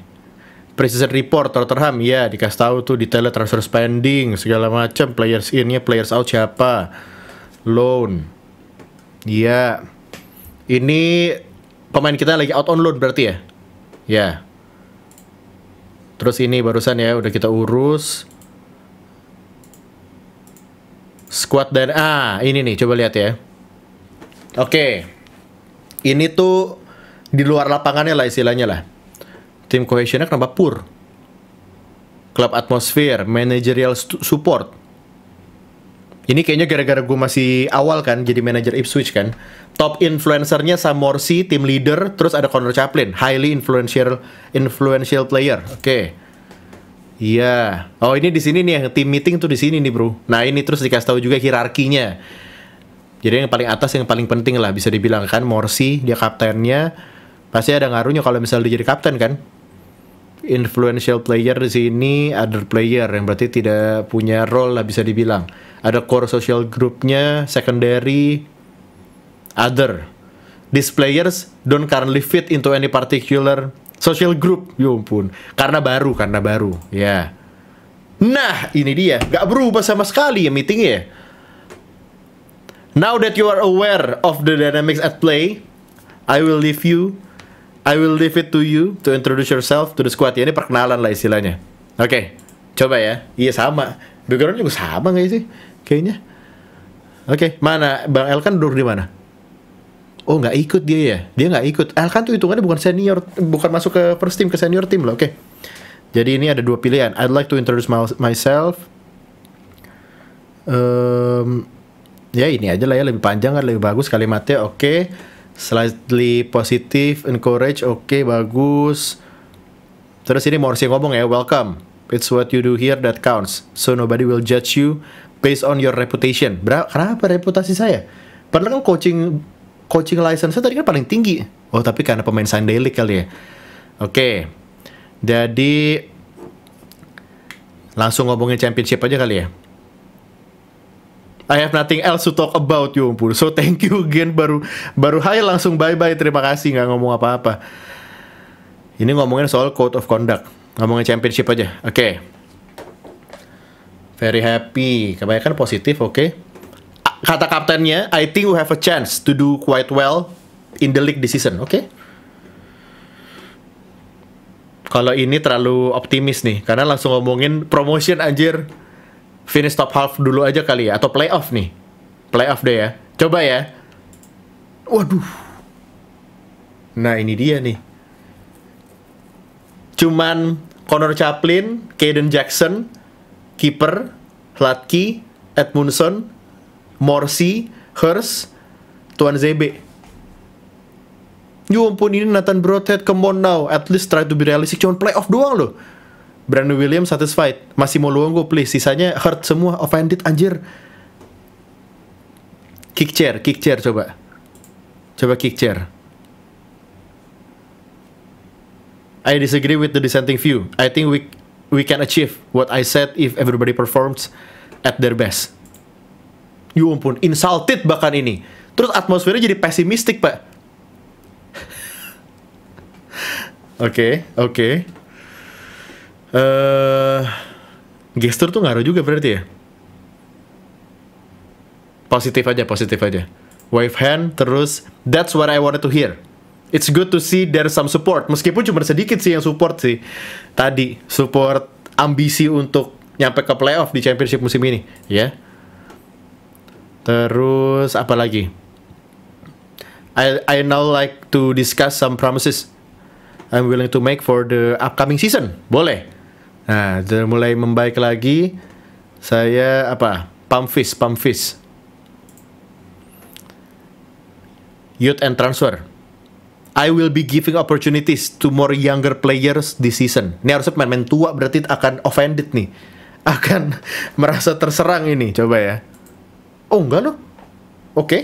precision report Tottenham ya dikasih tahu tuh detail transfer spending segala macam players innya players out siapa loan ya ini pemain kita lagi out on loan berarti ya ya terus ini barusan ya udah kita urus squad dan ah ini nih coba lihat ya oke ini tuh di luar lapangannya lah istilahnya lah Tim cohesionnya kenapa pur klub atmosfer, managerial support. Ini kayaknya gara-gara gue masih awal kan jadi manajer Ipswich kan. Top influencernya Sam Morsi, tim leader, terus ada Connor Chaplin, highly influential influential player. Oke. Okay. Iya. Yeah. Oh, ini di sini nih yang tim meeting tuh di sini nih, Bro. Nah, ini terus dikasih tahu juga hierarkinya. Jadi yang paling atas yang paling penting lah bisa dibilang kan Morsi dia kaptennya pasti ada ngaruhnya kalau misalnya dia jadi kapten kan influential player di sini other player yang berarti tidak punya role lah bisa dibilang. Ada core social groupnya, secondary, other. These players don't currently fit into any particular social group. Ya ampun, karena baru, karena baru, ya. Yeah. Nah, ini dia. Gak berubah sama sekali ya meetingnya. Ya. Now that you are aware of the dynamics at play, I will leave you I will leave it to you to introduce yourself to the squad. Ya, ini perkenalan lah istilahnya. Oke, okay, coba ya. Iya sama. Background juga sama nggak sih? Kayaknya. Oke, okay, mana Bang Elkan duduk di mana? Oh nggak ikut dia ya? Dia nggak ikut. Elkan tuh hitungannya bukan senior, bukan masuk ke first team ke senior team loh. Oke. Okay. Jadi ini ada dua pilihan. I'd like to introduce my, myself. Um, ya ini aja lah ya lebih panjang kan lebih bagus kalimatnya. Oke. Okay slightly positive, encourage, oke, okay, bagus. Terus ini Morsi ngomong ya, welcome. It's what you do here that counts. So nobody will judge you based on your reputation. Ber kenapa reputasi saya? Padahal kan coaching coaching license saya tadi kan paling tinggi. Oh, tapi karena pemain sign daily kali ya. Oke. Okay. Jadi langsung ngomongin championship aja kali ya. I have nothing else to talk about you ya ampun. So thank you again baru baru hai langsung bye bye terima kasih nggak ngomong apa-apa. Ini ngomongin soal code of conduct. Ngomongin championship aja. Oke. Okay. Very happy. Kebanyakan positif, oke. Okay. Kata kaptennya, I think we have a chance to do quite well in the league this season, oke? Okay? Kalau ini terlalu optimis nih, karena langsung ngomongin promotion anjir finish top half dulu aja kali ya atau playoff nih. Playoff deh ya. Coba ya. Waduh. Nah, ini dia nih. Cuman Connor Chaplin, Caden Jackson, kiper, Latki, Edmundson, Morsi, Hurst, Tuan Zebe. Yo ampun ini Nathan Broadhead, come on now. At least try to be realistic. Cuman playoff doang loh. Brandon Williams satisfied. Masih mau luang gue please. Sisanya hurt semua, offended anjir. Kick chair, kick chair coba. Coba kick chair. I disagree with the dissenting view. I think we we can achieve what I said if everybody performs at their best. You ampun, insulted bahkan ini. Terus atmosfernya jadi pesimistik, Pak. Oke, okay, oke. Okay. Eh, gestur tuh ngaruh juga berarti ya positif aja positif aja wave hand terus that's what I wanted to hear it's good to see there's some support meskipun cuma sedikit sih yang support sih tadi support ambisi untuk nyampe ke playoff di championship musim ini ya yeah. terus apa lagi I I now like to discuss some promises I'm willing to make for the upcoming season boleh Nah, sudah mulai membaik lagi. Saya apa? pump fish pump fish Youth and transfer. I will be giving opportunities to more younger players this season. Ini harusnya pemain-pemain tua berarti akan offended nih. Akan merasa terserang ini, coba ya. Oh, enggak loh. Oke. Okay. Oke.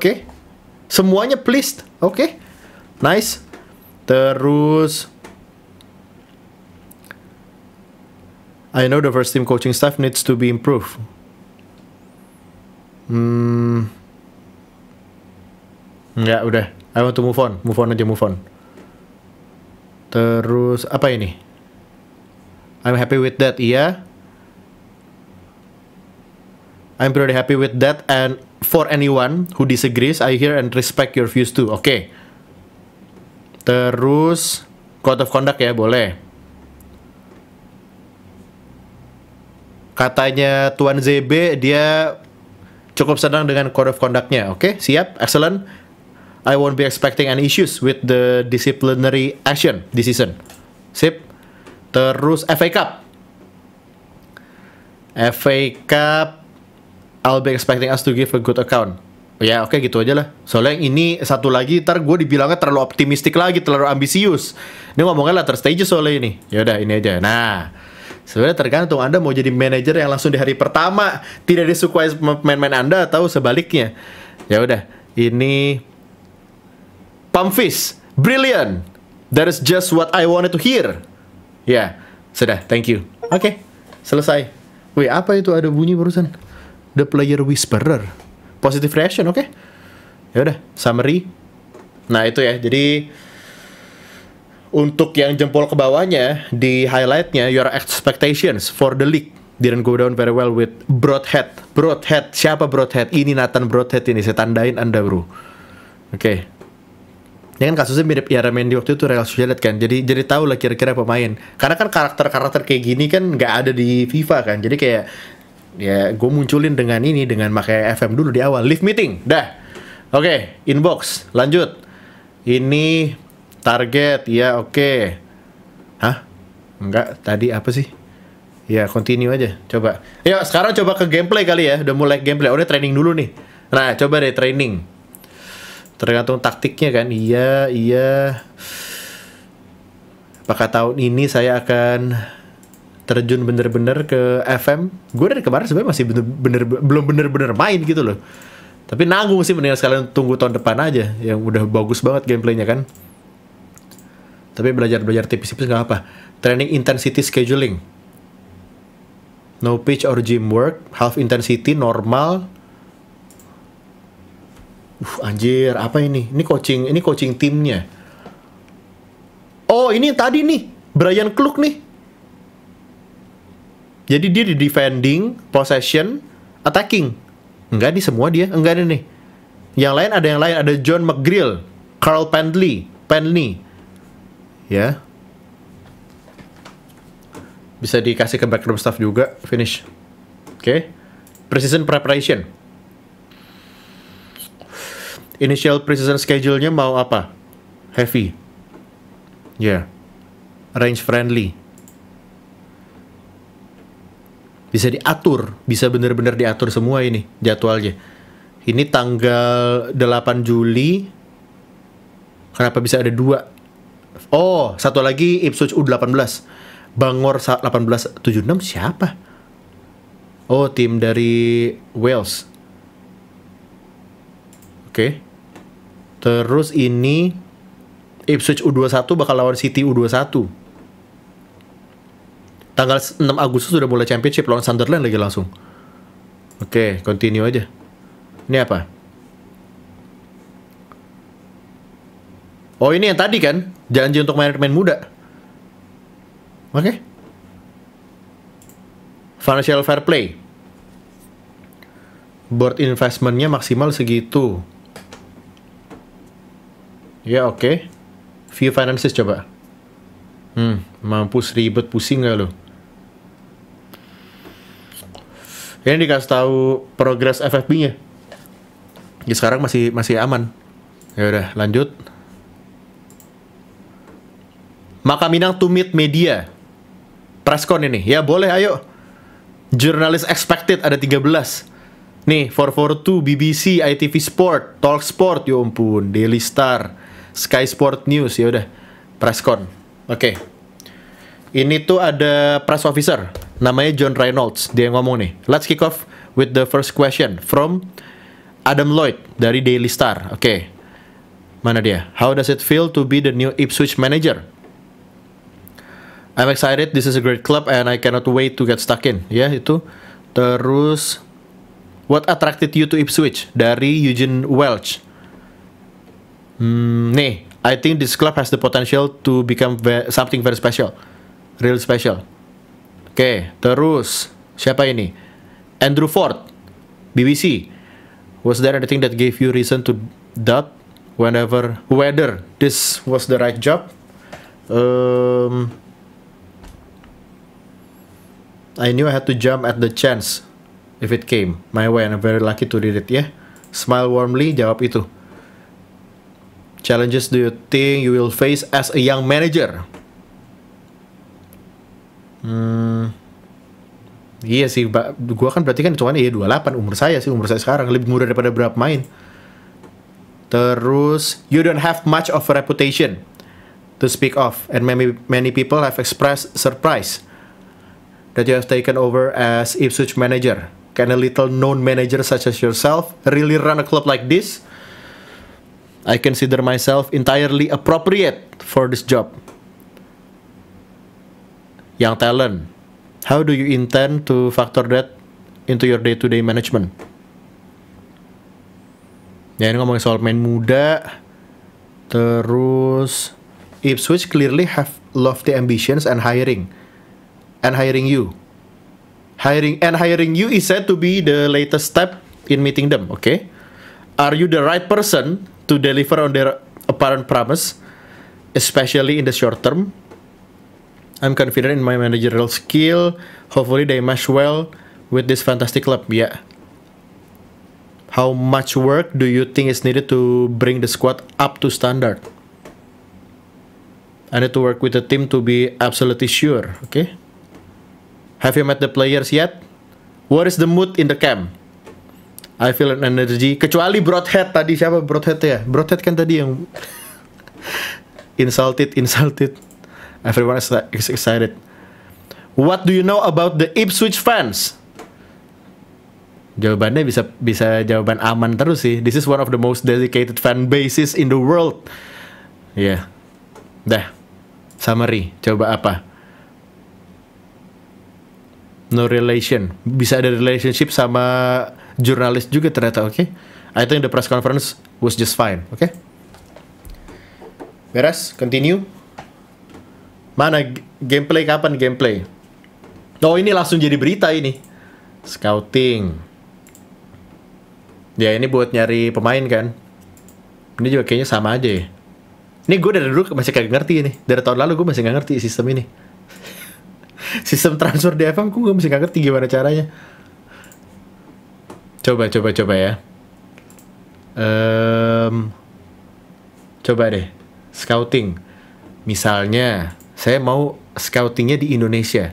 Okay. Semuanya pleased. Oke. Okay. Nice. Terus I know the first team coaching staff needs to be improved. Hmm. Enggak, udah. I want to move on. Move on aja, move on. Terus, apa ini? I'm happy with that, iya. I'm pretty happy with that and for anyone who disagrees, I hear and respect your views too. Oke. Okay. Terus, code of conduct ya, boleh. Katanya Tuan ZB dia cukup senang dengan code of conductnya, Oke, okay? siap, excellent. I won't be expecting any issues with the disciplinary action this season. Sip. Terus FA Cup. FA Cup I'll be expecting us to give a good account. Ya oke okay, gitu aja lah Soalnya yang ini satu lagi ntar gue dibilangnya terlalu optimistik lagi Terlalu ambisius Ini ngomongnya lah stages soalnya ini Yaudah ini aja Nah Sebenarnya tergantung Anda mau jadi manajer yang langsung di hari pertama tidak disukai pemain-pemain Anda atau sebaliknya. Ya udah, ini Pamfis, brilliant. That is just what I wanted to hear. Ya, yeah. sudah, thank you. Oke, okay, selesai. Wih, apa itu ada bunyi barusan? The player whisperer. Positive reaction, oke? Okay? Ya udah, summary. Nah, itu ya. Jadi untuk yang jempol ke bawahnya di highlightnya your expectations for the league didn't go down very well with Broadhead. Broadhead siapa Broadhead? Ini Nathan Broadhead ini saya tandain anda bro. Oke. Okay. Ini kan kasusnya mirip Yara Mendy waktu itu Real Sociedad kan. Jadi jadi tahu lah kira-kira pemain. Karena kan karakter-karakter kayak gini kan nggak ada di FIFA kan. Jadi kayak ya gue munculin dengan ini dengan pakai FM dulu di awal live meeting dah oke okay, inbox lanjut ini Target, ya oke. Okay. Hah? Enggak, tadi apa sih? Ya, continue aja. Coba. Yuk, sekarang coba ke gameplay kali ya. Udah mulai gameplay. Oh, udah training dulu nih. Nah, coba deh training. Tergantung taktiknya kan. Iya, iya. Apakah tahun ini saya akan terjun bener-bener ke FM? Gue dari kemarin sebenarnya masih bener, bener, belum bener-bener main gitu loh. Tapi nanggung sih mendingan sekalian tunggu tahun depan aja yang udah bagus banget gameplaynya kan. Tapi belajar-belajar tipis-tipis nggak apa. Training intensity scheduling. No pitch or gym work. Half intensity normal. Uh, anjir, apa ini? Ini coaching, ini coaching timnya. Oh, ini tadi nih. Brian Kluk nih. Jadi dia di defending, possession, attacking. Enggak nih semua dia, enggak nih nih. Yang lain ada yang lain, ada John McGrill, Carl Pendley, Penley ya. Bisa dikasih ke backroom staff juga, finish. Oke. Okay. Precision preparation. Initial precision schedule-nya mau apa? Heavy. Ya. Yeah. Range friendly. Bisa diatur, bisa benar-benar diatur semua ini jadwalnya. Ini tanggal 8 Juli. Kenapa bisa ada dua Oh, satu lagi Ipswich U18. Bangor 1876 siapa? Oh, tim dari Wales. Oke. Okay. Terus ini Ipswich U21 bakal lawan City U21. Tanggal 6 Agustus sudah mulai championship lawan Sunderland lagi langsung. Oke, okay, continue aja. Ini apa? Oh ini yang tadi kan janji untuk manajemen muda. Oke. Okay. Financial fair play. Board investmentnya maksimal segitu. Ya oke. Okay. View finances coba. Hmm, mampus ribet pusing gak lo? Ini dikasih tahu progress FFB-nya. Ya sekarang masih masih aman. Ya udah lanjut. Maka Minang Tumit Media. Preskon ini. Ya boleh ayo. Jurnalis expected ada 13. Nih, 442, BBC, ITV Sport, Talk Sport, ya ampun, Daily Star, Sky Sport News, ya udah. Preskon. Oke. Okay. Ini tuh ada press officer namanya John Reynolds. Dia ngomong nih. Let's kick off with the first question from Adam Lloyd dari Daily Star. Oke. Okay. Mana dia? How does it feel to be the new Ipswich manager? I'm excited. This is a great club and I cannot wait to get stuck in. Ya yeah, itu. Terus What attracted you to Ipswich dari Eugene Welch. Hmm, nih, I think this club has the potential to become ve something very special, real special. Oke, okay, terus siapa ini? Andrew Ford, BBC. Was there anything that gave you reason to doubt whenever whether this was the right job? Um, I knew I had to jump at the chance if it came my way and I'm very lucky to read it ya. Yeah? Smile warmly jawab itu. Challenges do you think you will face as a young manager? Hmm, iya sih, gue gua kan berarti kan hitungannya ya 28 umur saya sih, umur saya sekarang lebih muda daripada berapa main. Terus, you don't have much of a reputation to speak of, and many many people have expressed surprise that you have taken over as Ipswich manager? Can a little known manager such as yourself really run a club like this? I consider myself entirely appropriate for this job. Young talent, how do you intend to factor that into your day-to-day -day management? Ya ini ngomongin soal main muda, terus Ipswich clearly have lofty ambitions and hiring and hiring you. Hiring and hiring you is said to be the latest step in meeting them, okay? Are you the right person to deliver on their apparent promise, especially in the short term? I'm confident in my managerial skill. Hopefully they match well with this fantastic club. Yeah. How much work do you think is needed to bring the squad up to standard? I need to work with the team to be absolutely sure, okay? Have you met the players yet? What is the mood in the camp? I feel an energy. Kecuali Broadhead tadi siapa Broadhead ya? Broadhead kan tadi yang insulted, insulted. Everyone is excited. What do you know about the Ipswich fans? Jawabannya bisa bisa jawaban aman terus sih. This is one of the most dedicated fan bases in the world. Ya. Yeah. Dah. Summary, coba apa? no relation bisa ada relationship sama jurnalis juga ternyata oke okay? I think the press conference was just fine oke okay? beres continue mana gameplay kapan gameplay oh ini langsung jadi berita ini scouting ya ini buat nyari pemain kan ini juga kayaknya sama aja ya ini gue dari dulu masih kagak ngerti ini dari tahun lalu gue masih nggak ngerti sistem ini sistem transfer di FM gue masih nggak ngerti gimana caranya coba coba coba ya um, coba deh scouting misalnya saya mau scoutingnya di Indonesia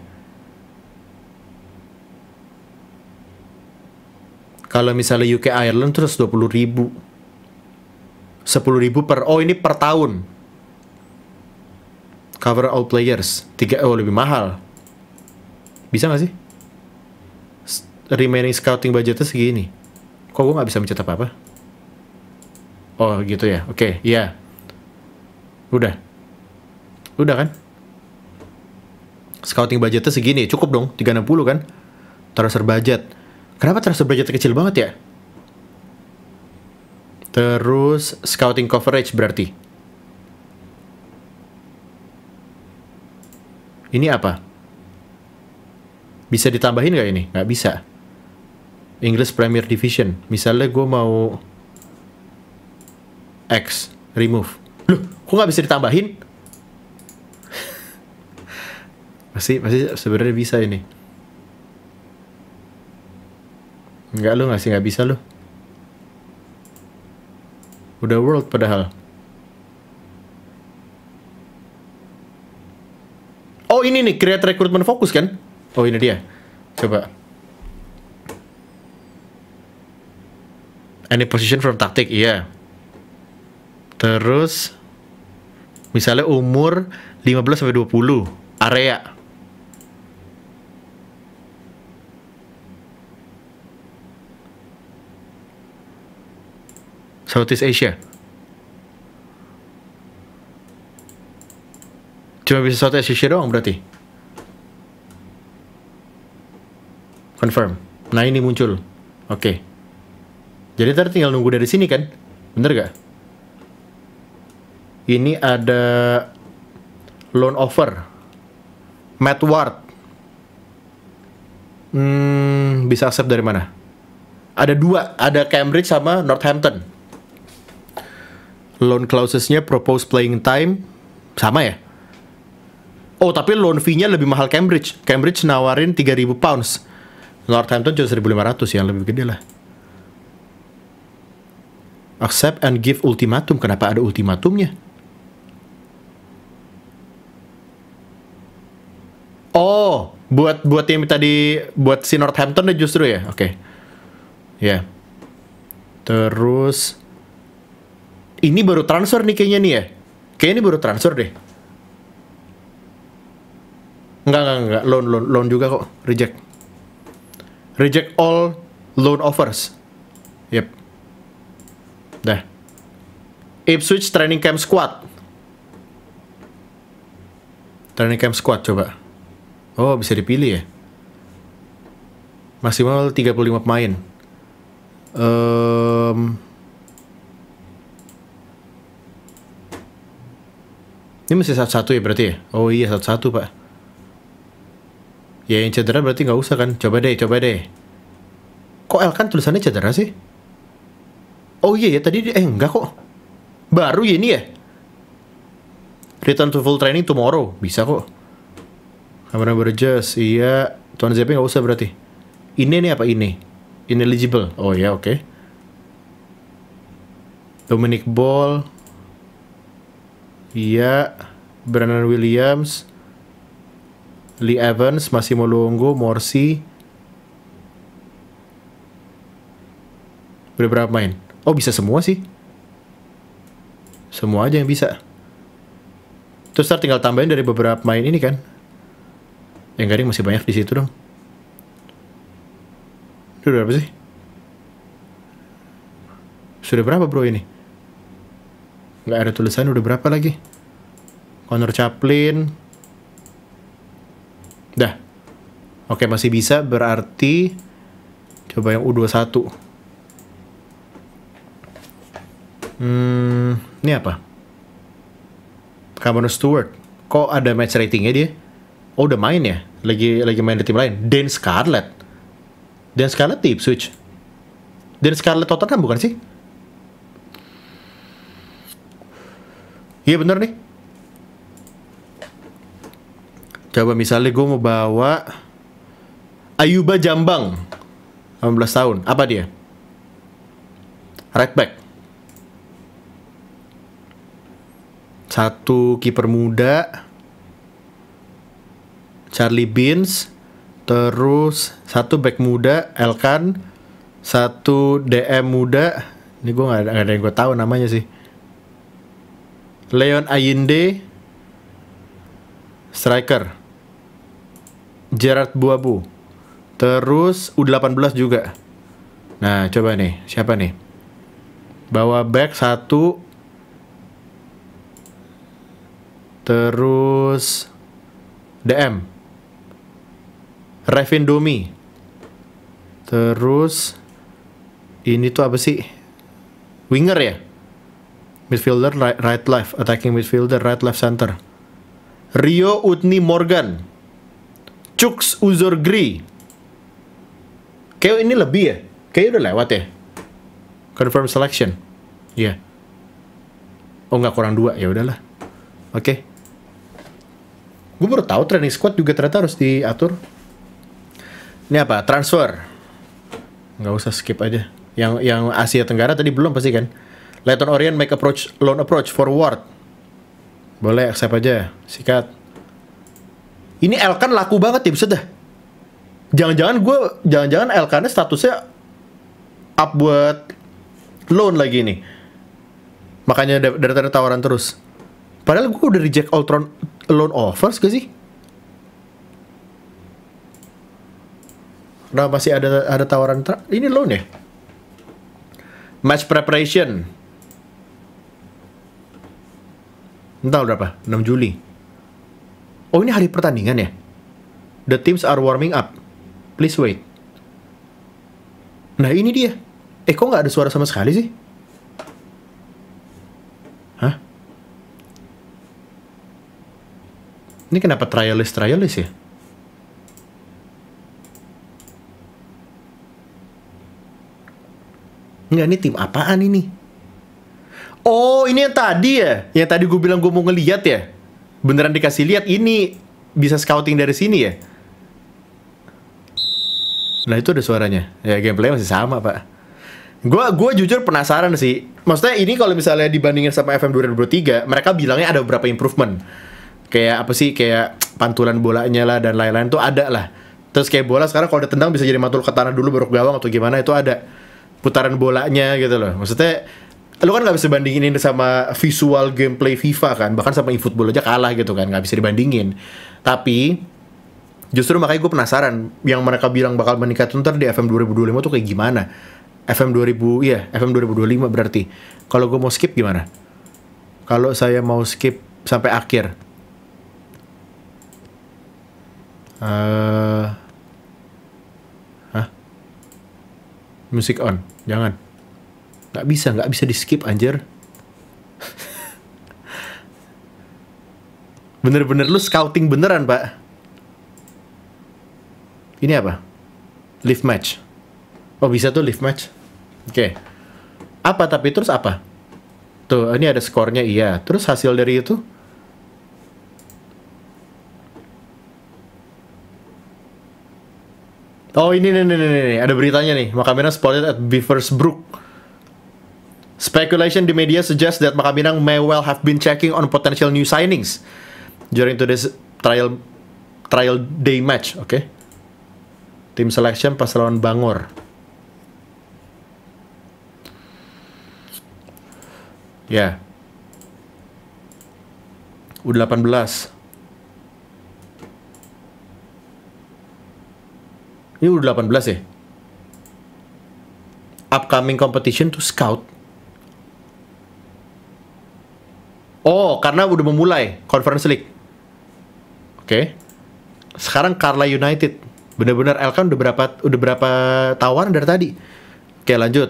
kalau misalnya UK Ireland terus 20 ribu 10 ribu per oh ini per tahun cover all players tiga oh lebih mahal bisa gak sih? Remaining scouting budgetnya segini. Kok gue gak bisa mencet apa-apa? Oh gitu ya, oke, okay, iya. Yeah. Udah. Udah kan? Scouting budgetnya segini, cukup dong, 360 kan? Transfer budget. Kenapa transfer budget kecil banget ya? Terus scouting coverage berarti. Ini apa? Bisa ditambahin gak ini? Gak bisa. English Premier Division. Misalnya gue mau X remove. Loh, kok nggak bisa ditambahin? masih masih sebenarnya bisa ini. Enggak lo nggak sih nggak bisa lo. Udah world padahal. Oh ini nih create recruitment fokus kan? Oh ini dia. Coba. Any position from tactic, iya. Terus misalnya umur 15 sampai 20, area. Southeast Asia. Cuma bisa Southeast Asia doang berarti. confirm nah ini muncul oke okay. jadi ntar tinggal nunggu dari sini kan bener gak ini ada loan offer Matt Ward hmm, bisa accept dari mana ada dua ada Cambridge sama Northampton loan clausesnya propose playing time sama ya oh tapi loan fee-nya lebih mahal Cambridge Cambridge nawarin 3000 pounds Northampton cuma 1500 yang lebih gede lah. Accept and give ultimatum. Kenapa ada ultimatumnya? Oh, buat buat yang tadi buat si Northampton deh justru ya. Oke. Okay. Ya. Yeah. Terus ini baru transfer nih kayaknya nih ya. Kayaknya ini baru transfer deh. Enggak, enggak, enggak. Loan, loan, loan juga kok. Reject. Reject all loan offers. Yep. Dah. switch training camp squad. Training camp squad coba. Oh, bisa dipilih ya. Maksimal 35 pemain. Um, ini masih satu-satu ya berarti ya? Oh iya satu-satu pak. Ya yang cedera berarti nggak usah kan? Coba deh, coba deh. Kok Elkan tulisannya cedera sih? Oh iya ya tadi eh enggak kok. Baru ya ini ya. Return to full training tomorrow bisa kok. Kamera berjas iya. Tuan Zepi nggak usah berarti. Ini nih apa ini? Ineligible. Oh ya oke. Okay. Dominic Ball. Iya. Brandon Williams. Lee Evans, Massimo Luongo, Morsi. Udah berapa main? Oh bisa semua sih. Semua aja yang bisa. Terus ntar tinggal tambahin dari beberapa main ini kan. Yang garing masih banyak di situ dong. Sudah berapa sih? Sudah berapa bro ini? Gak ada tulisan udah berapa lagi? Connor Chaplin, Dah. Oke, masih bisa berarti coba yang U21. Hmm, ini apa? Cameron Stewart. Kok ada match ratingnya dia? Oh, udah main ya? Lagi lagi main di tim lain. Dan Scarlett. Dan Scarlett tip switch, Dan Scarlett kan bukan sih? Iya bener nih coba misalnya gue mau bawa Ayuba Jambang 18 tahun apa dia right back satu kiper muda Charlie Beans terus satu back muda Elkan satu DM muda ini gue nggak gak ada yang gue tahu namanya sih Leon Ayinde striker Gerard Buabu. Terus U18 juga. Nah, coba nih, siapa nih? Bawa back satu. Terus DM. Revin Domi. Terus ini tuh apa sih? Winger ya? Midfielder, right, right left, attacking midfielder, right left center. Rio Utni Morgan Chux Uzurgri. Kayak ini lebih ya? Kayak udah lewat ya? Confirm selection. Iya. Yeah. Oh nggak kurang dua ya udahlah. Oke. Okay. Gue baru tahu training squad juga ternyata harus diatur. Ini apa? Transfer. Nggak usah skip aja. Yang yang Asia Tenggara tadi belum pasti kan? Leighton Orient make approach loan approach forward. Boleh accept aja. Sikat. Ini Elkan laku banget ya, buset Jangan-jangan gue, jangan-jangan Elkannya statusnya up buat loan lagi nih. Makanya dari tadi tawaran terus. Padahal gue udah reject Ultron loan offers gak sih? Nah masih ada ada tawaran ini loan ya? Match preparation. Entah berapa? 6 Juli. Oh ini hari pertandingan ya? The teams are warming up. Please wait. Nah ini dia. Eh kok nggak ada suara sama sekali sih? Hah? Ini kenapa trialist trialist ya? Nggak ini tim apaan ini? Oh, ini yang tadi ya? Yang tadi gue bilang gue mau ngeliat ya? beneran dikasih lihat ini bisa scouting dari sini ya. Nah itu ada suaranya. Ya gameplay masih sama pak. Gue gua jujur penasaran sih. Maksudnya ini kalau misalnya dibandingin sama FM 2023, mereka bilangnya ada beberapa improvement. Kayak apa sih kayak pantulan bolanya lah dan lain-lain tuh ada lah. Terus kayak bola sekarang kalau tendang bisa jadi matul ke tanah dulu baru ke gawang atau gimana itu ada putaran bolanya gitu loh. Maksudnya lu kan nggak bisa bandingin ini sama visual gameplay FIFA kan bahkan sama eFootball aja kalah gitu kan nggak bisa dibandingin tapi justru makanya gue penasaran yang mereka bilang bakal meningkat ntar di FM 2025 tuh kayak gimana FM 2000 iya FM 2025 berarti kalau gue mau skip gimana kalau saya mau skip sampai akhir uh, hah musik on jangan Gak bisa gak bisa di skip anjir bener-bener lu scouting beneran pak ini apa Lift match oh bisa tuh lift match oke okay. apa tapi terus apa tuh ini ada skornya iya terus hasil dari itu Oh ini nih nih nih nih ada beritanya nih Makamena spotted at Brook. Speculation di media suggest that Minang may well have been checking on potential new signings during today's trial trial day match, oke? Okay? Tim selection pas lawan Bangor. Ya. Yeah. U18. Ini U18 ya? Upcoming competition to scout Oh, karena udah memulai Conference League. Oke. Okay. Sekarang Carla United. Bener-bener Elkan udah berapa udah berapa tawaran dari tadi. Oke, okay, lanjut.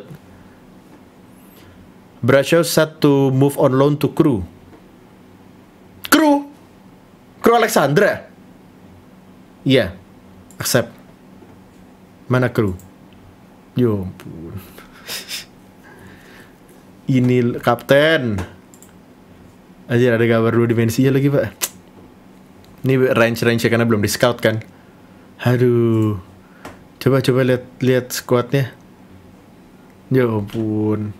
Brasho set to move on loan to Crew. Crew? Crew Alexandra? Iya. Yeah. Accept. Mana Crew? Yo ya ampun. Ini kapten. Aja ada gambar dua dimensinya lagi pak Ini range-range karena belum di scout kan Aduh Coba-coba lihat lihat squadnya Ya ampun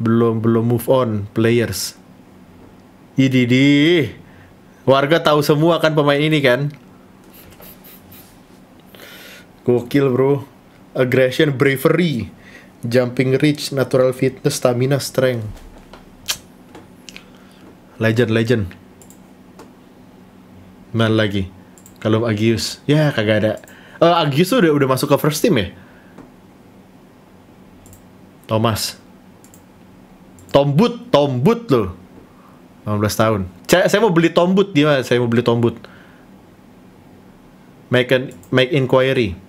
Belum belum move on players Ididi Warga tahu semua kan pemain ini kan Gokil bro Aggression, bravery Jumping reach, natural fitness, stamina, strength Legend, legend. Mana lagi? Kalau Agius. Ya, kagak ada. Uh, Agius udah udah masuk ke first team ya? Thomas. Tombut, Tombut loh. 15 tahun. Saya, saya mau beli Tombut dia, saya mau beli Tombut. Make an, make inquiry.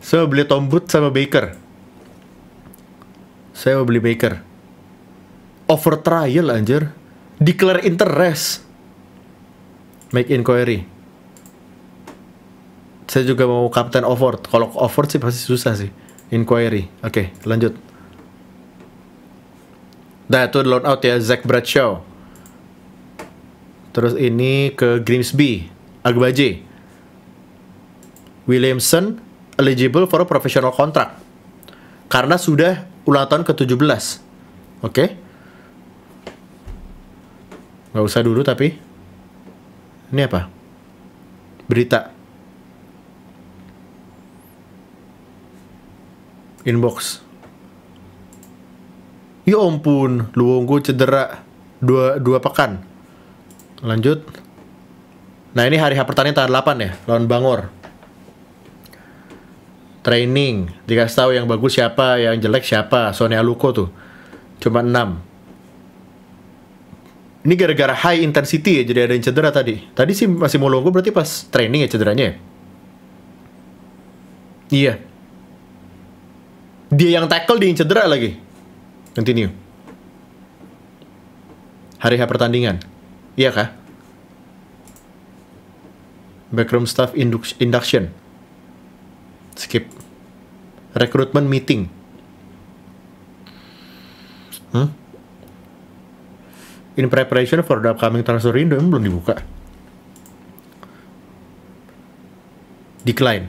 Saya so, beli Tombut sama Baker. Saya mau beli maker. Over trial anjir. Declare interest. Make inquiry. Saya juga mau Captain over Kalau over sih pasti susah sih. Inquiry. Oke, okay, lanjut. Nah, itu loan out ya. Zach Bradshaw. Terus ini ke Grimsby. Agbaje. Williamson eligible for a professional contract. Karena sudah ulang tahun ke-17. Oke. Okay? Gak usah dulu tapi. Ini apa? Berita. Inbox. Ya ampun, Luwungku cedera dua, dua pekan. Lanjut. Nah ini hari H pertanian tanggal 8 ya, lawan Bangor training dikasih tahu yang bagus siapa yang jelek siapa Sonia Luko tuh cuma 6 ini gara-gara high intensity ya jadi ada yang cedera tadi tadi sih masih mau logo berarti pas training ya cederanya ya iya dia yang tackle dia yang cedera lagi continue hari H pertandingan iya kah Background staff induction skip. Recruitment meeting. Hmm? In preparation for the upcoming transfer window belum dibuka. Decline.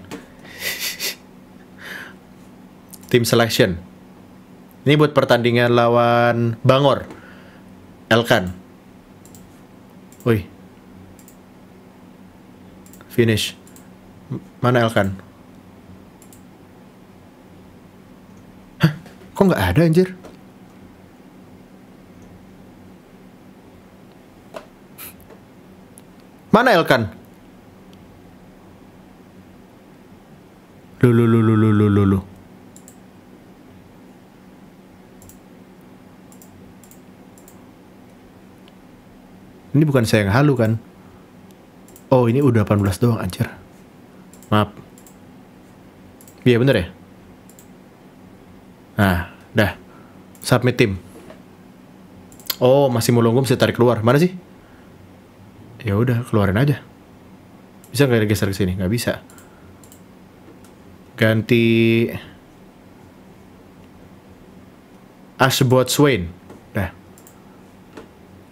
Team selection. Ini buat pertandingan lawan Bangor. Elkan. Woi. Finish. Mana Elkan? Kok nggak ada anjir? Mana Elkan? Lu lu lu lu lu lu lu lu. Ini bukan saya yang halu kan? Oh ini udah 18 doang anjir. Maaf. Iya bener ya? Nah, dah. Submit tim. Oh, masih mau mulunggu bisa tarik keluar. Mana sih? Ya udah, keluarin aja. Bisa nggak geser ke sini? Nggak bisa. Ganti Ashbot Swain. Dah.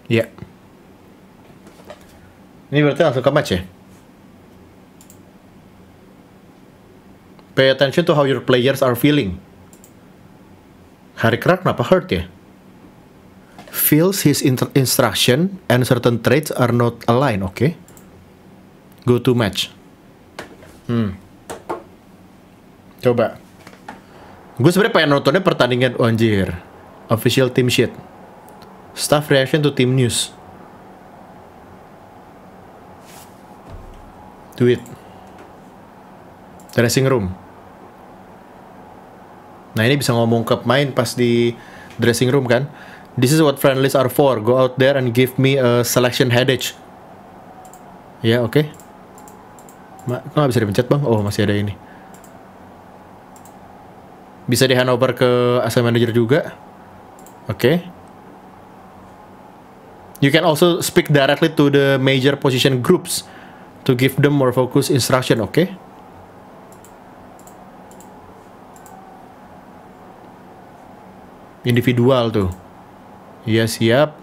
Ya. Ini berarti langsung ke match ya? Pay attention to how your players are feeling kerak kenapa hurt ya? Feels his instruction and certain traits are not aligned. Oke. Okay. Go to match. Hmm. Coba. Gue sebenernya pengen nontonnya pertandingan Wanjir. Official team sheet. Staff reaction to team news. tweet, Dressing room. Nah ini bisa ngomong ke pemain pas di dressing room kan. This is what friendlies are for. Go out there and give me a selection headache. Ya yeah, oke. Okay. kok nggak bisa dipencet bang? Oh masih ada ini. Bisa di handover ke asal manager juga. Oke. Okay. You can also speak directly to the major position groups to give them more focus instruction. Oke. Okay. individual tuh. Iya siap.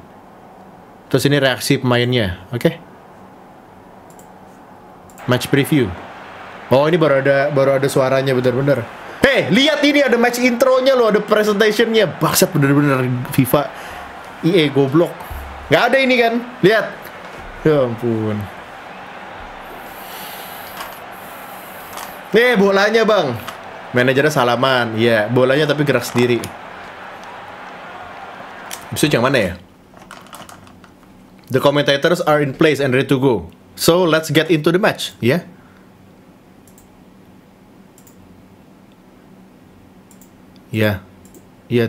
Terus ini reaksi pemainnya, oke? Okay? Match preview. Oh ini baru ada baru ada suaranya bener-bener. Hei lihat ini ada match intronya loh, ada presentationnya. Bangsat bener-bener FIFA IE goblok. Gak ada ini kan? Lihat. Ya ampun. Nih bolanya bang. Manajernya salaman. Iya, yeah, bolanya tapi gerak sendiri. Maksud yang mana ya? The commentators are in place and ready to go. So let's get into the match, ya. Yeah? Ya. Yeah. Ya,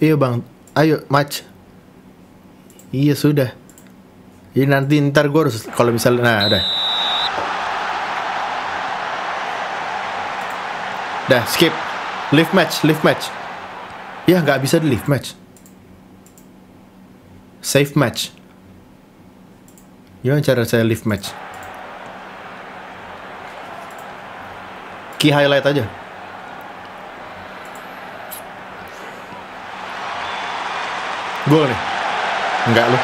iya Bang. Ayo match. Iya sudah. Jadi nanti ntar gue harus kalau misalnya nah udah. Dah skip. Live match, live match. Ya nggak bisa di live match. Save match. Gimana cara saya leave match? Key highlight aja. Gol nih. Enggak loh.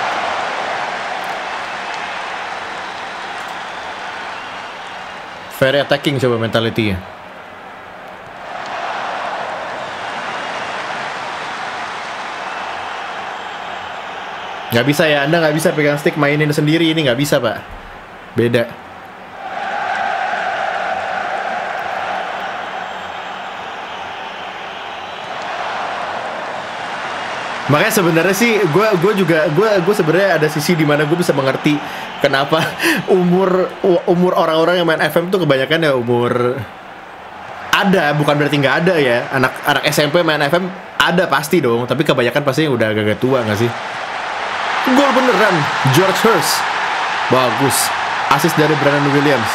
Very attacking coba mentality-nya. Gak bisa ya, Anda gak bisa pegang stick mainin sendiri ini gak bisa pak. Beda. Makanya sebenarnya sih gue gue juga gue gue sebenarnya ada sisi di mana gue bisa mengerti kenapa umur umur orang-orang yang main FM tuh kebanyakan ya umur ada bukan berarti nggak ada ya anak anak SMP main FM ada pasti dong tapi kebanyakan pasti yang udah agak tua nggak sih Gol beneran George Hurst. Bagus. Asis dari Brandon Williams.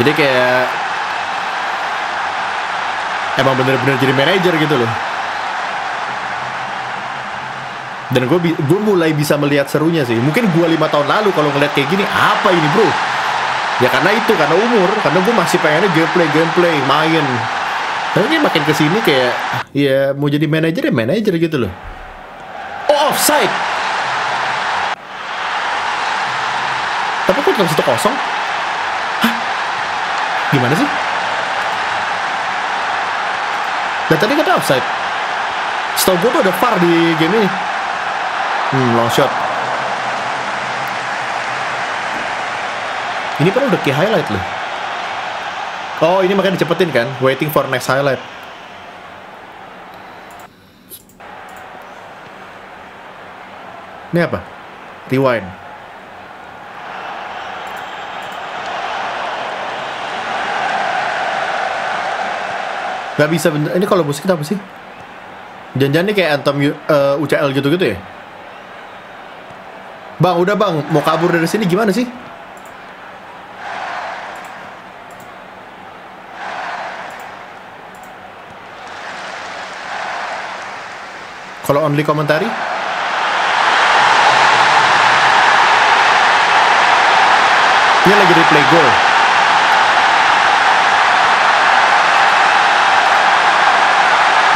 Jadi kayak emang bener-bener jadi manajer gitu loh. Dan gue gue mulai bisa melihat serunya sih. Mungkin gue lima tahun lalu kalau ngeliat kayak gini apa ini bro? Ya karena itu karena umur, karena gue masih pengennya gameplay gameplay main. Tapi makin kesini kayak ya mau jadi manajer ya manajer gitu loh offside. Tapi kok tetap satu kosong? Hah? Gimana sih? Dan tadi kata offside. Setahu gue tuh ada far di game ini. Hmm, long shot. Ini kan udah key highlight loh. Oh, ini makanya dicepetin kan? Waiting for next highlight. Ini apa? Rewind. Gak bisa bener. Ini kalau musik apa sih? Jangan-jangan ini kayak anthem uh, eh, UCL gitu-gitu ya? Bang, udah bang, mau kabur dari sini gimana sih? Kalau only komentari? ini lagi play goal.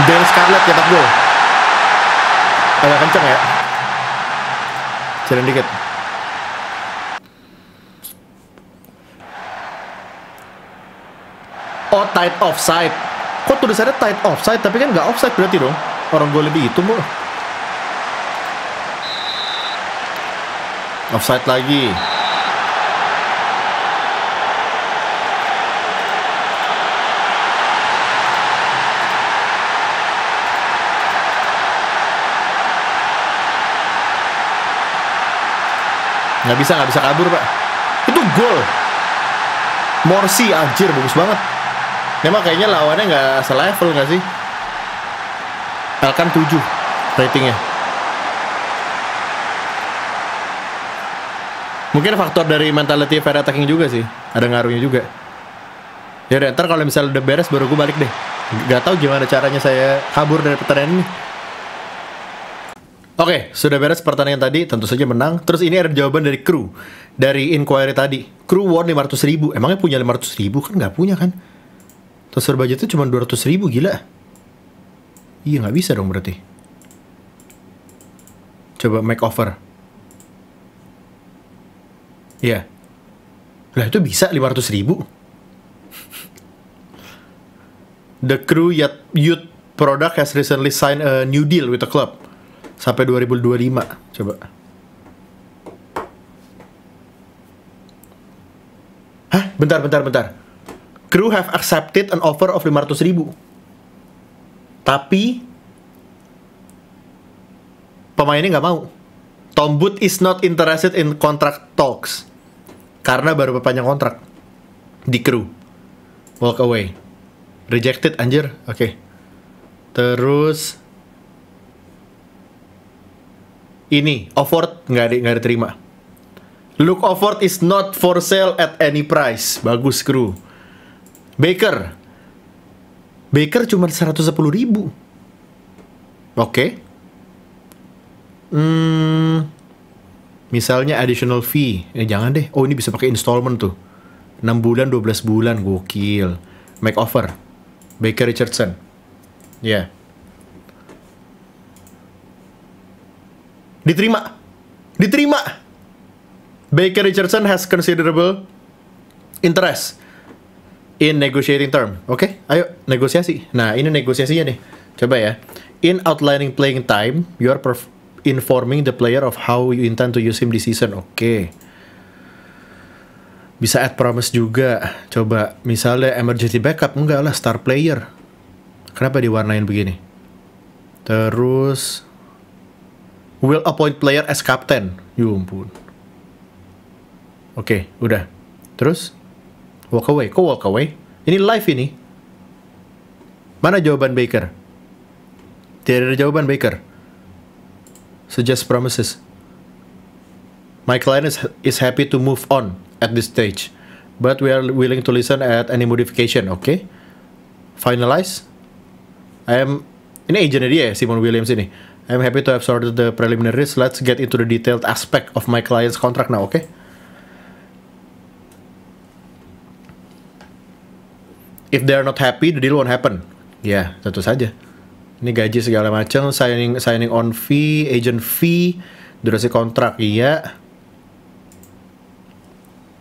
Dan Scarlett cetak gol. Agak kenceng ya. Jalan dikit. Oh, tight offside. Kok tulisannya tight offside, tapi kan nggak offside berarti dong. Orang gue lebih itu, Bu. Offside lagi. nggak bisa nggak bisa kabur pak itu gol Morsi anjir bagus banget memang kayaknya lawannya nggak selevel nggak sih Elkan 7 ratingnya mungkin faktor dari mentality fair attacking juga sih ada ngaruhnya juga ya ntar kalau misalnya udah beres baru gue balik deh nggak tahu gimana caranya saya kabur dari pertandingan ini Oke, okay, sudah beres pertanyaan tadi, tentu saja menang. Terus ini ada jawaban dari kru, dari inquiry tadi. Kru won 500 ribu, emangnya punya 500 ribu? Kan nggak punya kan? Transfer budget itu cuma 200 ribu, gila. Iya, nggak bisa dong berarti. Coba make offer. Iya. Yeah. Lah itu bisa 500 ribu. The crew yet youth product has recently signed a new deal with the club sampai 2025 coba Hah? Bentar, bentar, bentar. Crew have accepted an offer of 500 ribu. Tapi pemainnya nggak mau. Tom Boot is not interested in contract talks karena baru berpanjang kontrak di crew. Walk away. Rejected anjir. Oke. Okay. Terus ini Offord nggak ada nggak diterima. Look Offord is not for sale at any price. Bagus kru. Baker. Baker cuma 110 ribu. Oke. Okay. Hmm, misalnya additional fee. Eh, jangan deh. Oh ini bisa pakai installment tuh. 6 bulan, 12 bulan. Gokil. Make offer. Baker Richardson. Ya. Yeah. Diterima. Diterima. Baker Richardson has considerable interest in negotiating term. Oke, okay? ayo negosiasi. Nah, ini negosiasinya nih. Coba ya. In outlining playing time, you are informing the player of how you intend to use him this season. Oke. Okay bisa add promise juga coba misalnya emergency backup enggak lah star player kenapa diwarnain begini terus will appoint player as captain. Ya ampun. Oke, okay, udah. Terus? Walk away. Kok walk away? Ini live ini. Mana jawaban Baker? Tidak ada jawaban Baker. Suggest promises. My client is, is happy to move on at this stage, but we are willing to listen at any modification. Oke? Okay? Finalize. I am ini agentnya dia ya, Simon Williams ini. I'm happy to have sorted the preliminaries. Let's get into the detailed aspect of my client's contract now, okay? If they are not happy, the deal won't happen. Ya, yeah, tentu saja. Ini gaji segala macam, signing signing on fee, agent fee, durasi kontrak, iya.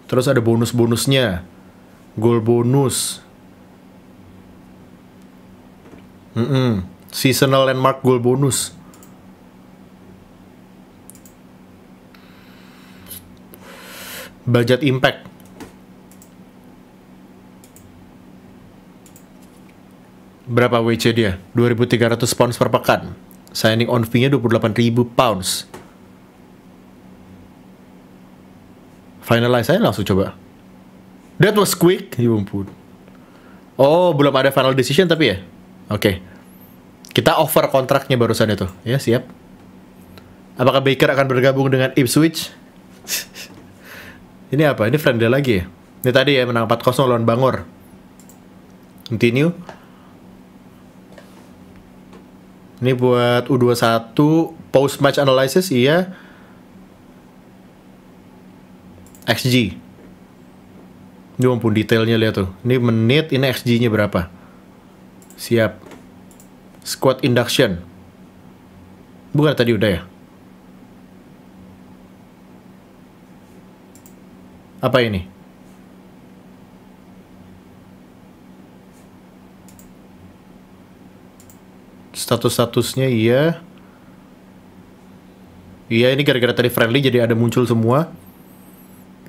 Terus ada bonus-bonusnya. Goal bonus. Mm -mm. Seasonal landmark goal bonus. budget impact berapa WC dia? 2300 pounds per pekan signing on fee-nya 28.000 pounds finalize saya langsung coba that was quick ya ampun oh belum ada final decision tapi ya oke okay. kita offer kontraknya barusan itu ya siap apakah Baker akan bergabung dengan Ipswich Ini apa? Ini friendly lagi ya? Ini tadi ya menang 4-0 lawan Bangor. Continue. Ini buat U21 post match analysis iya. XG. Ini mampun detailnya lihat tuh. Ini menit, ini XG-nya berapa? Siap. Squad induction. Bukan tadi udah ya? Apa ini? Status-statusnya iya. Iya ini gara-gara tadi friendly jadi ada muncul semua.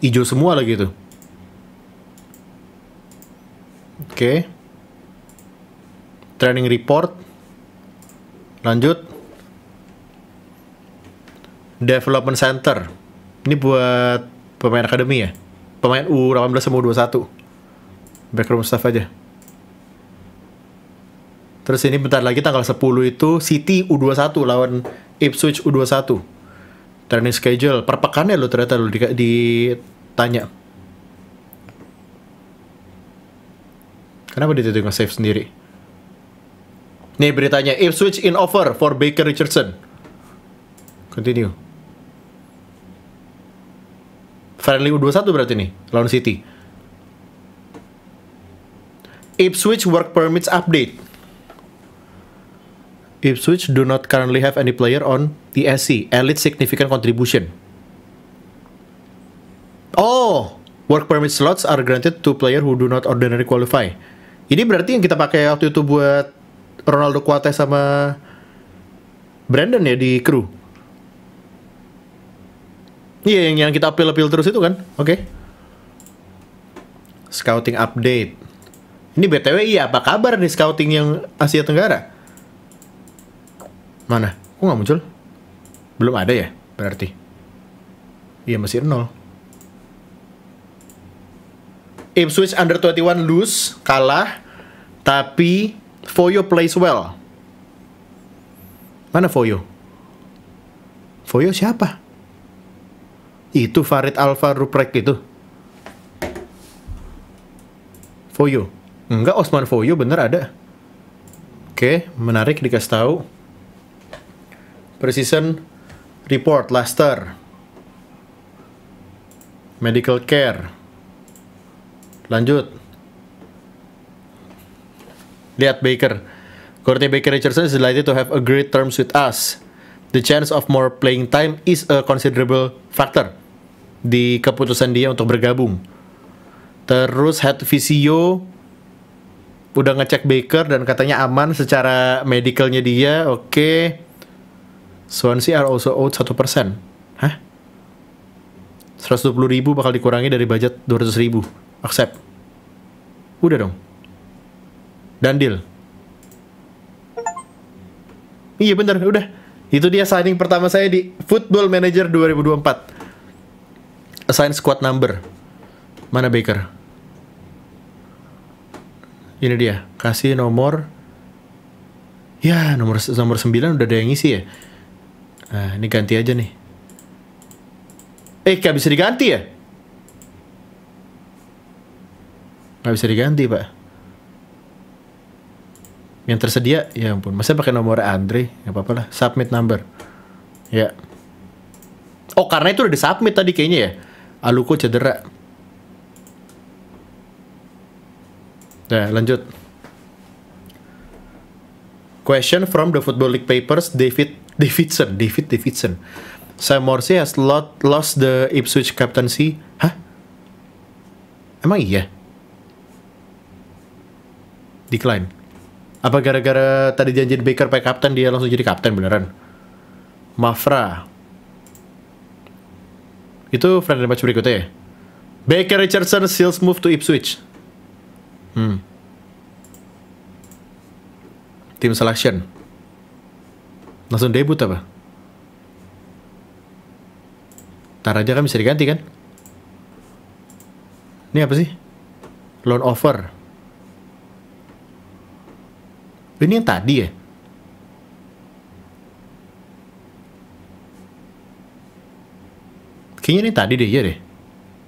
Ijo semua lagi tuh. Oke. Okay. Training report. Lanjut. Development Center. Ini buat pemain akademi ya? pemain U18 sama U21 backroom staff aja terus ini bentar lagi tanggal 10 itu City U21 lawan Ipswich U21 training schedule per ya lo ternyata lo ditanya kenapa dia tidak save sendiri nih beritanya Ipswich in offer for Baker Richardson continue Friendly U21 berarti nih, lawan City. Ipswich work permits update. Ipswich do not currently have any player on ESC, Elite Significant Contribution. Oh, work permit slots are granted to player who do not ordinary qualify. Ini berarti yang kita pakai waktu itu buat Ronaldo Kuate sama Brandon ya di crew. Iya yang yang kita appeal-appeal terus itu kan. Oke. Okay. Scouting update. Ini BTW iya apa kabar nih scouting yang Asia Tenggara? Mana? Kok nggak muncul? Belum ada ya berarti. Iya Mesir nol. Ipswich under 21 lose, kalah. Tapi Foyo plays well. Mana Foyo? Foyo siapa? Itu Farid Alfa Ruprek itu. Foyo. Enggak, Osman Foyo bener ada. Oke, menarik dikasih tahu. Precision Report Laster. Medical Care. Lanjut. Lihat Baker. Courtney Baker Richardson is delighted to have agreed terms with us. The chance of more playing time is a considerable factor di keputusan dia untuk bergabung. Terus head visio udah ngecek Baker dan katanya aman secara medicalnya dia. Oke. Okay. Swansea are also out 1%. Hah? 120 ribu bakal dikurangi dari budget 200 ribu. Accept. Udah dong. Dan deal. Iya bener, udah. Itu dia signing pertama saya di Football Manager 2024 assign squad number. Mana Baker? Ini dia, kasih nomor Ya, nomor nomor 9 udah ada yang ngisi ya. Nah, ini ganti aja nih. Eh, gak bisa diganti ya? Gak bisa diganti, Pak. Yang tersedia, ya ampun. Masa pakai nomor Andre? Gak apa-apa lah. Submit number. Ya. Oh, karena itu udah di-submit tadi kayaknya ya? Aluko cedera. Nah, lanjut. Question from the Football League papers, David Davidson, David Davidson. Sam Morsi has lot, lost the Ipswich captaincy. Hah? Emang iya? Decline. Apa gara-gara tadi janjiin Baker pakai kapten dia langsung jadi kapten beneran? Mafra, itu friend match berikutnya ya? Baker Richardson seals move to Ipswich. Hmm. Team selection. Langsung debut apa? Ntar aja kan bisa diganti kan? Ini apa sih? Loan offer. Ini yang tadi ya? Kayaknya ini tadi deh, iya deh.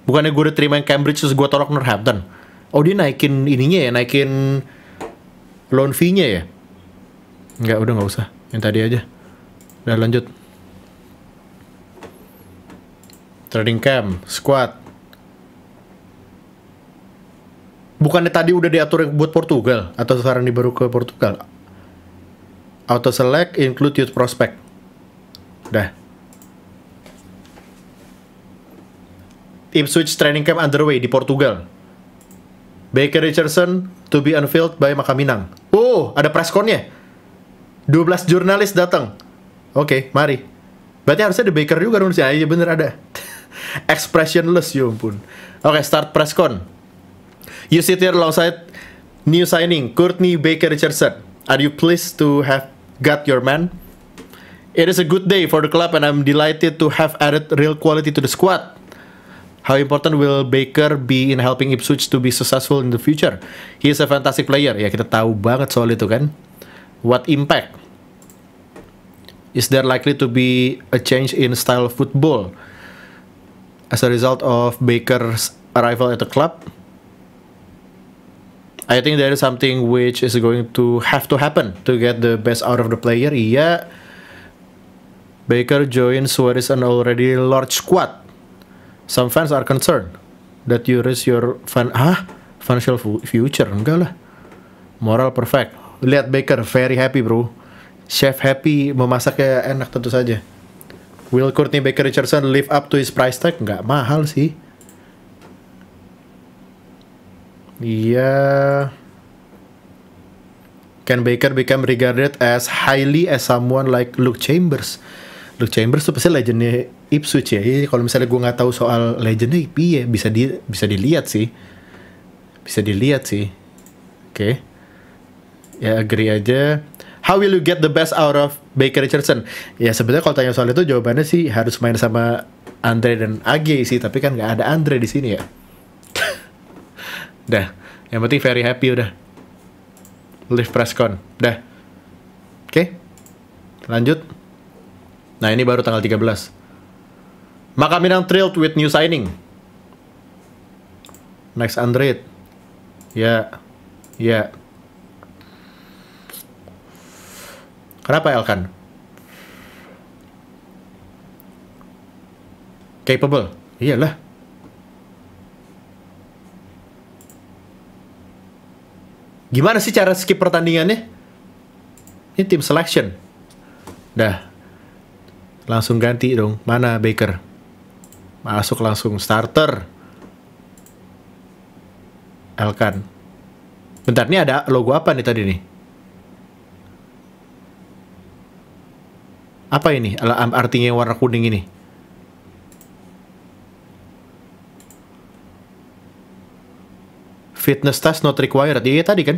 Bukannya gue udah terima yang Cambridge terus gue tolak Northampton. Oh dia naikin ininya ya, naikin loan fee-nya ya? Enggak, udah nggak usah. Yang tadi aja. Udah lanjut. Trading camp, squad. Bukannya tadi udah diatur yang buat Portugal atau sekarang di baru ke Portugal? Auto select include youth prospect. Udah. Ipswich Training Camp underway di Portugal. Baker Richardson to be unveiled by Makaminang. Oh, ada pressconnya. 12 jurnalis datang. Oke, okay, mari. Berarti harusnya ada Baker juga dong sih. Ah, iya bener ada. Expressionless, ya ampun. Oke, okay, start presscon. You sit here alongside new signing Courtney Baker Richardson. Are you pleased to have got your man? It is a good day for the club and I'm delighted to have added real quality to the squad. How important will Baker be in helping Ipswich to be successful in the future? He is a fantastic player. Ya kita tahu banget soal itu kan. What impact? Is there likely to be a change in style of football as a result of Baker's arrival at the club? I think there is something which is going to have to happen to get the best out of the player. Iya. Baker joins what is an already large squad Some fans are concerned that you risk your fan ah financial future enggak lah. Moral perfect. Lihat Baker very happy bro. Chef happy memasaknya enak tentu saja. Will Courtney Baker Richardson live up to his price tag? Nggak mahal sih. Iya. Yeah. Can Baker become regarded as highly as someone like Luke Chambers? Luke Chambers tuh pasti legendnya Ipswich ya. Iya, kalau misalnya gue nggak tahu soal legendnya ya bisa di bisa dilihat sih. Bisa dilihat sih. Oke. Okay. Ya agree aja. How will you get the best out of Baker Richardson? Ya sebenarnya kalau tanya soal itu jawabannya sih harus main sama Andre dan Age sih, tapi kan nggak ada Andre di sini ya. Dah, yang penting very happy udah. Live press con. Dah. Oke. Okay. Lanjut. Nah ini baru tanggal 13. Maka Minang thrilled with new signing. Next Android. Ya. Ya. Kenapa Elkan? Capable. Iyalah. Gimana sih cara skip pertandingannya? Ini tim selection. Dah. Langsung ganti dong. Mana Baker? Masuk langsung starter. Elkan. Bentar, ini ada logo apa nih tadi nih? Apa ini? Artinya warna kuning ini? Fitness test not required. Iya, iya tadi kan?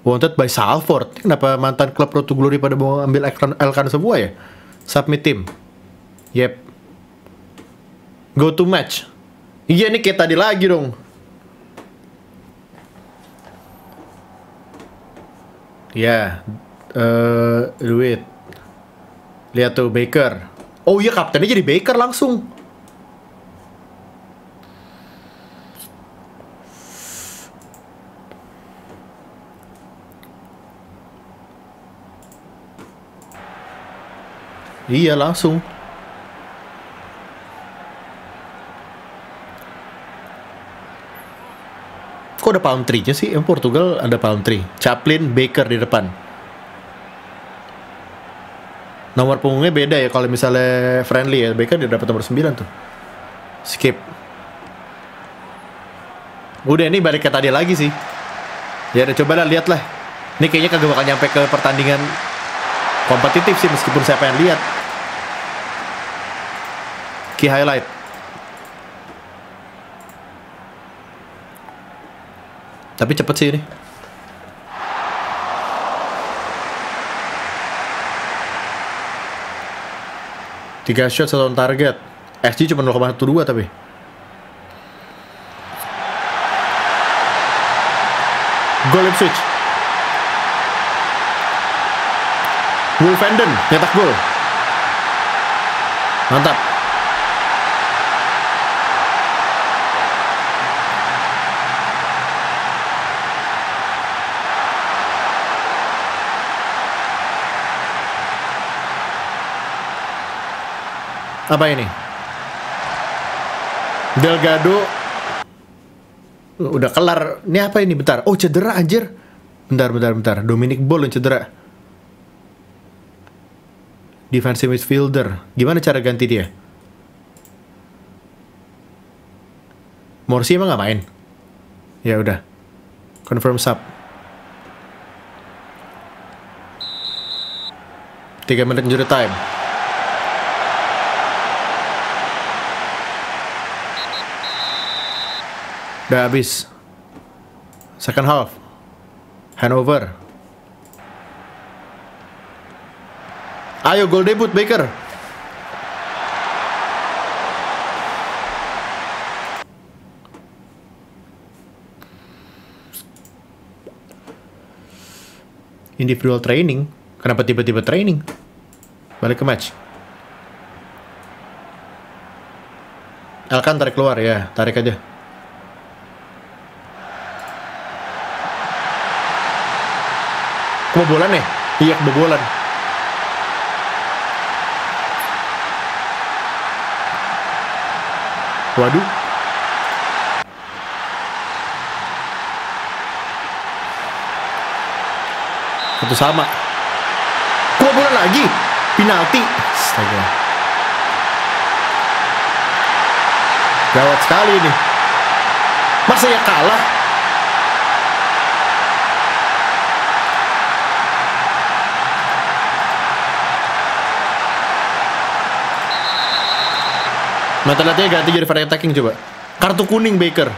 Wanted by Salford. Kenapa mantan klub Roto Glory pada mau ambil Elkan semua ya? Submit team. Yep. Go to match. Iya nih kayak tadi lagi dong. Ya, yeah. uh, duit. Lihat tuh Baker. Oh iya kaptennya jadi Baker langsung. Iya langsung. Kok ada palm tree-nya sih? Yang Portugal ada palm tree. Chaplin, Baker di depan. Nomor punggungnya beda ya kalau misalnya friendly ya. Baker dia dapat nomor 9 tuh. Skip. Udah ini balik ke tadi lagi sih. Ya udah coba lah lihat lah. Ini kayaknya kagak bakal nyampe ke pertandingan kompetitif sih meskipun saya pengen lihat key highlight tapi cepet sih ini tiga shot satu target SG cuma 0,12 tapi gol switch Will nyetak gol. Mantap. Apa ini? Delgado udah kelar. Ini apa ini? Bentar. Oh, cedera anjir. Bentar, bentar, bentar. Dominic Ball yang cedera defensive midfielder. Gimana cara ganti dia? Morsi emang nggak main? Ya udah. Confirm sub. Tiga menit injury time. Udah habis. Second half. Hanover. Ayo gol debut Baker. Individual training. Kenapa tiba-tiba training? Balik ke match. Elkan tarik keluar ya, tarik aja. Kebobolan nih, ya? Iya kebobolan. Waduh. Satu sama. Kok bola lagi. Penalti. Astaga. Gawat sekali ini. Masa ya kalah? Mata Metalatnya ganti jadi fire attacking coba. Kartu kuning Baker.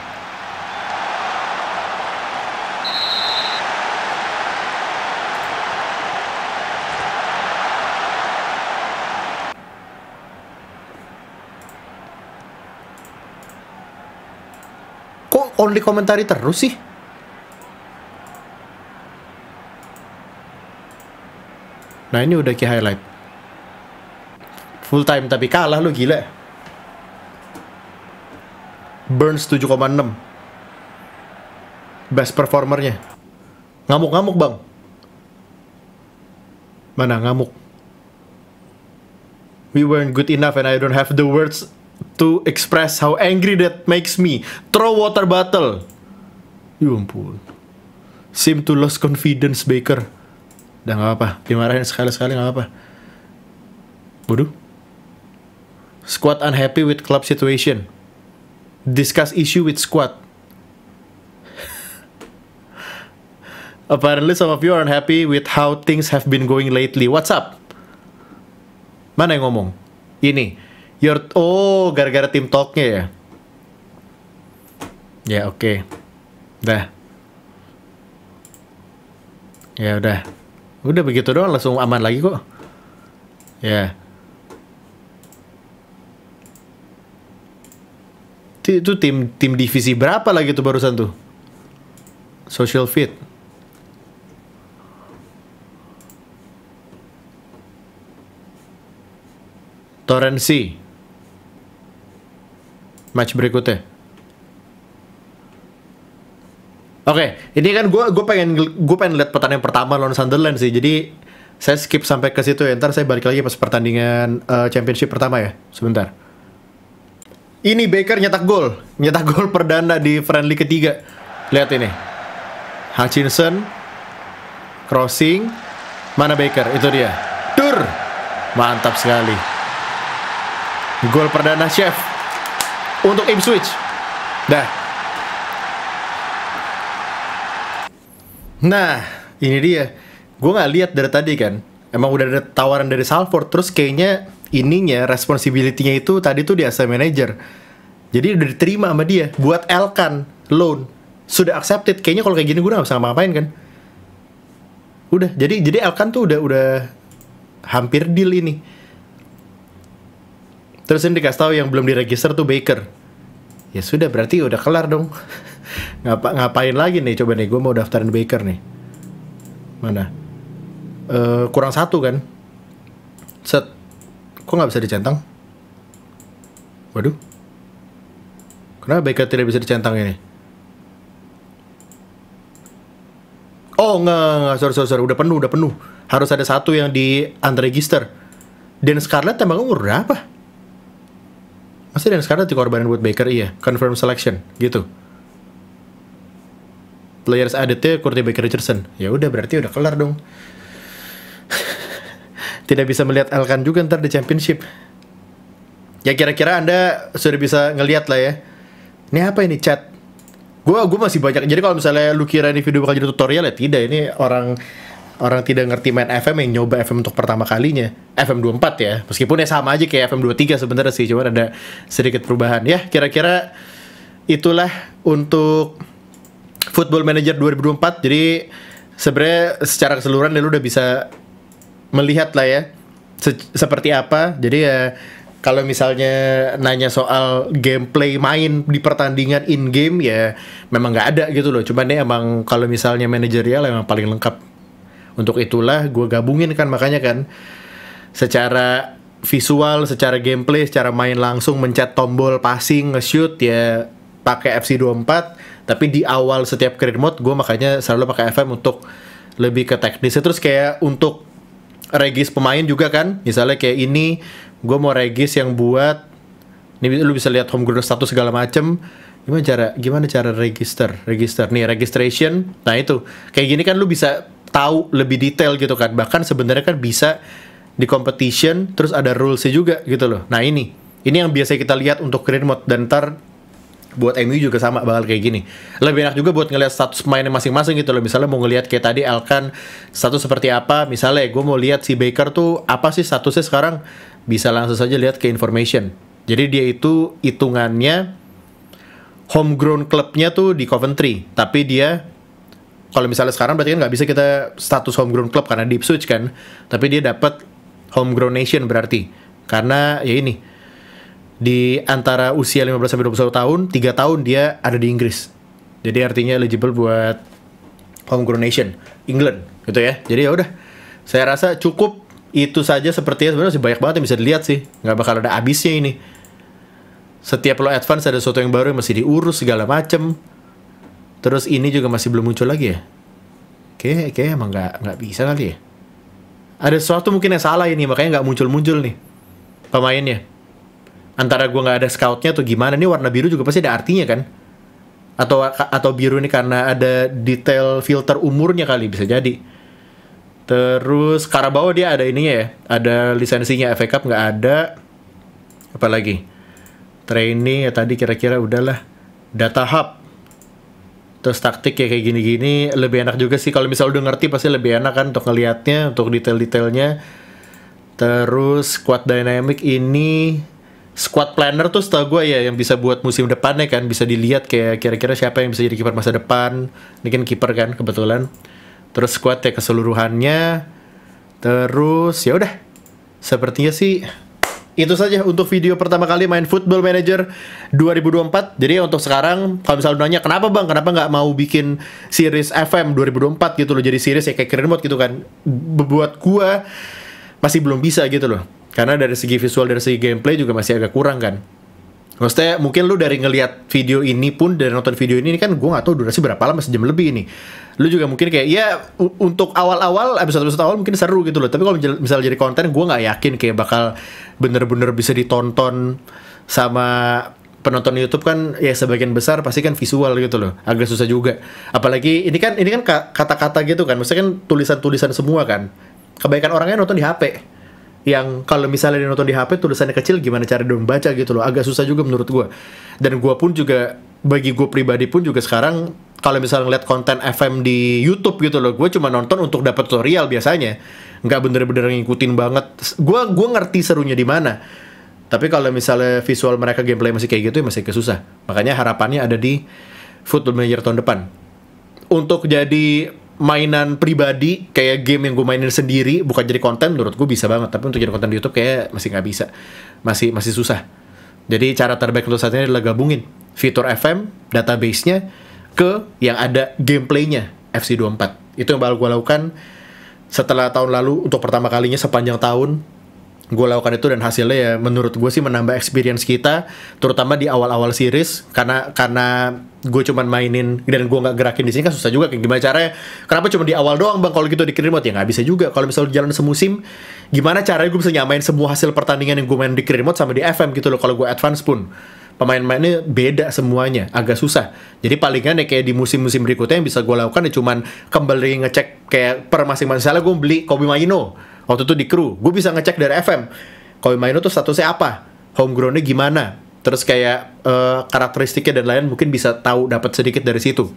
Kok only komentari terus sih? Nah ini udah ke highlight Full time tapi kalah lu gila Burns 7,6 Best performernya Ngamuk-ngamuk bang Mana ngamuk We weren't good enough and I don't have the words To express how angry that makes me Throw water bottle Ya ampun Seem to lose confidence Baker Udah gak apa-apa Dimarahin sekali-sekali gak apa-apa Bodoh Squad unhappy with club situation discuss issue with squad. Apparently some of you aren't happy with how things have been going lately. What's up? Mana yang ngomong? Ini. Your oh gara-gara tim talknya ya. Ya oke. Okay. Dah. Ya udah. Udah begitu doang langsung aman lagi kok. Ya. Yeah. itu tim tim divisi berapa lagi tuh barusan tuh? Social Fit. Torrensi. Match berikutnya. Oke, okay, ini kan gue gue pengen gue pengen lihat pertandingan pertama lawan Sunderland sih. Jadi saya skip sampai ke situ ya. Ntar saya balik lagi pas pertandingan uh, championship pertama ya. Sebentar. Ini Baker nyetak gol, nyetak gol perdana di friendly ketiga. Lihat ini. Hutchinson crossing mana Baker? Itu dia. Tur. Mantap sekali. Gol perdana Chef untuk Ipswich. Dah. Nah, ini dia. Gue nggak lihat dari tadi kan. Emang udah ada tawaran dari Salford, terus kayaknya ininya responsibility-nya itu tadi tuh di asset manager. Jadi udah diterima sama dia buat Elkan loan sudah accepted. Kayaknya kalau kayak gini gue gak bisa ngapain kan. Udah, jadi jadi Elkan tuh udah udah hampir deal ini. Terus ini dikasih tahu yang belum diregister tuh Baker. Ya sudah berarti udah kelar dong. Ngapa ngapain lagi nih coba nih gue mau daftarin Baker nih. Mana? Uh, kurang satu kan? Set Kok nggak bisa dicentang? Waduh. Kenapa Baker tidak bisa dicentang ini? Oh, nggak, nggak, sorry, sorry, sorry, udah penuh, udah penuh. Harus ada satu yang di unregister. Dan Scarlett tembak umur berapa? Masih Dan Scarlett dikorbanin buat Baker, iya. Confirm selection, gitu. Players added-nya Baker Richardson. Ya udah, berarti udah kelar dong tidak bisa melihat Elkan juga ntar di championship ya kira-kira anda sudah bisa ngelihat lah ya ini apa ini chat gue gue masih banyak jadi kalau misalnya lu kira ini video bakal jadi tutorial ya tidak ini orang orang tidak ngerti main FM yang nyoba FM untuk pertama kalinya FM 24 ya meskipun ya sama aja kayak FM 23 sebenarnya sih cuma ada sedikit perubahan ya kira-kira itulah untuk Football Manager 2024 jadi sebenarnya secara keseluruhan ya lu udah bisa melihat lah ya se seperti apa. Jadi ya kalau misalnya nanya soal gameplay main di pertandingan in game ya memang nggak ada gitu loh. Cuman nih ya emang kalau misalnya manajerial emang paling lengkap. Untuk itulah gue gabungin kan makanya kan secara visual, secara gameplay, secara main langsung mencet tombol passing, nge-shoot ya pakai FC24 tapi di awal setiap career mode gue makanya selalu pakai FM untuk lebih ke teknis terus kayak untuk regis pemain juga kan misalnya kayak ini gue mau regis yang buat ini lu bisa lihat homegrown status segala macem gimana cara gimana cara register register nih registration nah itu kayak gini kan lu bisa tahu lebih detail gitu kan bahkan sebenarnya kan bisa di competition terus ada rulesnya juga gitu loh nah ini ini yang biasa kita lihat untuk green mode dan ntar buat MU juga sama bakal kayak gini. Lebih enak juga buat ngelihat status pemainnya masing-masing gitu loh. Misalnya mau ngelihat kayak tadi Elkan status seperti apa. Misalnya gue mau lihat si Baker tuh apa sih statusnya sekarang. Bisa langsung saja lihat ke information. Jadi dia itu hitungannya homegrown klubnya tuh di Coventry. Tapi dia kalau misalnya sekarang berarti kan nggak bisa kita status homegrown club karena deep switch kan. Tapi dia dapat homegrown nation berarti. Karena ya ini di antara usia 15 sampai 21 tahun, 3 tahun dia ada di Inggris. Jadi artinya eligible buat homegrown nation, England gitu ya. Jadi ya udah. Saya rasa cukup itu saja sepertinya sebenarnya banyak banget yang bisa dilihat sih. Nggak bakal ada habisnya ini. Setiap lo advance ada sesuatu yang baru yang masih diurus segala macem. Terus ini juga masih belum muncul lagi ya. Oke, oke emang nggak nggak bisa kali ya. Ada sesuatu mungkin yang salah ini makanya nggak muncul-muncul nih pemainnya antara gue nggak ada scoutnya atau gimana nih warna biru juga pasti ada artinya kan atau atau biru ini karena ada detail filter umurnya kali bisa jadi terus Karabawa dia ada ini ya ada lisensinya FA Cup nggak ada apalagi training ya tadi kira-kira udahlah data hub terus taktik ya kayak gini-gini lebih enak juga sih kalau misal udah ngerti pasti lebih enak kan untuk ngelihatnya untuk detail-detailnya terus squad dynamic ini squad planner tuh setahu gue ya yang bisa buat musim depannya kan bisa dilihat kayak kira-kira siapa yang bisa jadi kiper masa depan ini kan kiper kan kebetulan terus squad ya keseluruhannya terus ya udah sepertinya sih itu saja untuk video pertama kali main Football Manager 2024. Jadi untuk sekarang kalau misalnya nanya kenapa bang, kenapa nggak mau bikin series FM 2024 gitu loh, jadi series ya kayak keren banget gitu kan. Buat gua masih belum bisa gitu loh. Karena dari segi visual, dari segi gameplay juga masih agak kurang kan. Maksudnya mungkin lu dari ngelihat video ini pun dari nonton video ini, ini kan gue gak tau durasi berapa lama sejam lebih ini. Lu juga mungkin kayak ya untuk awal-awal episode-episode awal mungkin seru gitu loh. Tapi kalau misalnya jadi konten gue nggak yakin kayak bakal bener-bener bisa ditonton sama penonton YouTube kan ya sebagian besar pasti kan visual gitu loh agak susah juga apalagi ini kan ini kan kata-kata gitu kan maksudnya kan tulisan-tulisan semua kan kebaikan orangnya nonton di HP yang kalau misalnya di nonton di HP tulisannya kecil gimana cara dia membaca gitu loh agak susah juga menurut gue dan gue pun juga bagi gue pribadi pun juga sekarang kalau misalnya ngeliat konten FM di YouTube gitu loh gue cuma nonton untuk dapat tutorial biasanya nggak bener-bener ngikutin banget gue gue ngerti serunya di mana tapi kalau misalnya visual mereka gameplay masih kayak gitu ya masih kesusah makanya harapannya ada di Football Manager tahun depan untuk jadi mainan pribadi kayak game yang gue mainin sendiri bukan jadi konten menurut gue bisa banget tapi untuk jadi konten di YouTube kayak masih nggak bisa masih masih susah jadi cara terbaik untuk saat ini adalah gabungin fitur FM database-nya ke yang ada gameplaynya FC24 itu yang baru gue lakukan setelah tahun lalu untuk pertama kalinya sepanjang tahun gue lakukan itu dan hasilnya ya menurut gue sih menambah experience kita terutama di awal-awal series karena karena gue cuman mainin dan gue nggak gerakin di sini kan susah juga kayak gimana caranya kenapa cuma di awal doang bang kalau gitu dikirim remote ya nggak bisa juga kalau misalnya jalan semusim gimana caranya gue bisa nyamain semua hasil pertandingan yang gue main di remote sama di FM gitu loh kalau gue advance pun pemain-pemainnya beda semuanya agak susah jadi palingan ya kayak di musim-musim berikutnya yang bisa gue lakukan ya cuman kembali ngecek kayak per masing-masing salah gue beli Kobe Maino waktu itu di kru gue bisa ngecek dari FM Koi main tuh statusnya apa homegrownnya gimana terus kayak uh, karakteristiknya dan lain mungkin bisa tahu dapat sedikit dari situ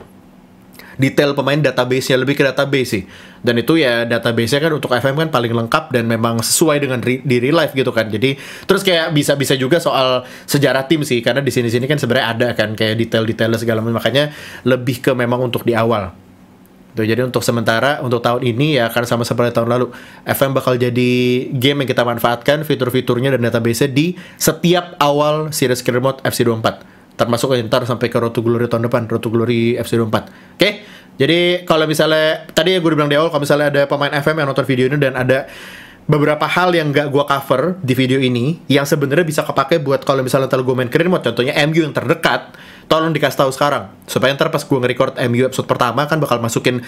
detail pemain database-nya lebih ke database sih dan itu ya database-nya kan untuk FM kan paling lengkap dan memang sesuai dengan re di real life gitu kan jadi terus kayak bisa bisa juga soal sejarah tim sih karena di sini sini kan sebenarnya ada kan kayak detail-detailnya segala macam makanya lebih ke memang untuk di awal Tuh, gitu. jadi untuk sementara untuk tahun ini ya akan sama seperti tahun lalu FM bakal jadi game yang kita manfaatkan fitur-fiturnya dan database di setiap awal series career mode FC24 termasuk ntar sampai ke Rotu Glory tahun depan Rotu Glory FC24 oke okay? jadi kalau misalnya tadi ya gue bilang di awal kalau misalnya ada pemain FM yang nonton video ini dan ada beberapa hal yang gak gue cover di video ini yang sebenarnya bisa kepake buat kalau misalnya ntar gue main career mode contohnya MU yang terdekat tolong dikasih tahu sekarang supaya ntar pas gue nge-record MU episode pertama kan bakal masukin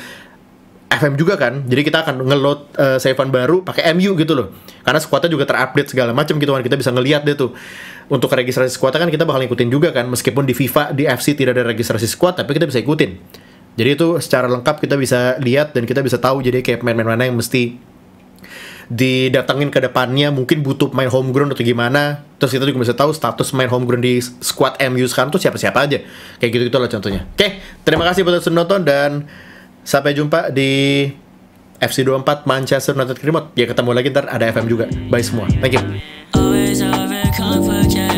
FM juga kan jadi kita akan ngeload uh, eh, savean baru pakai MU gitu loh karena skuadnya juga terupdate segala macam gitu kan kita bisa ngelihat deh tuh untuk registrasi skuad kan kita bakal ngikutin juga kan meskipun di FIFA di FC tidak ada registrasi skuad tapi kita bisa ikutin jadi itu secara lengkap kita bisa lihat dan kita bisa tahu jadi kayak main main mana yang mesti didatengin ke depannya mungkin butuh main homegrown atau gimana terus kita juga bisa tahu status main homegrown di squad MU sekarang tuh siapa-siapa aja kayak gitu-gitu lah contohnya oke terima kasih buat sudah nonton dan sampai jumpa di FC24 Manchester United Krimot ya ketemu lagi ntar ada FM juga bye semua thank you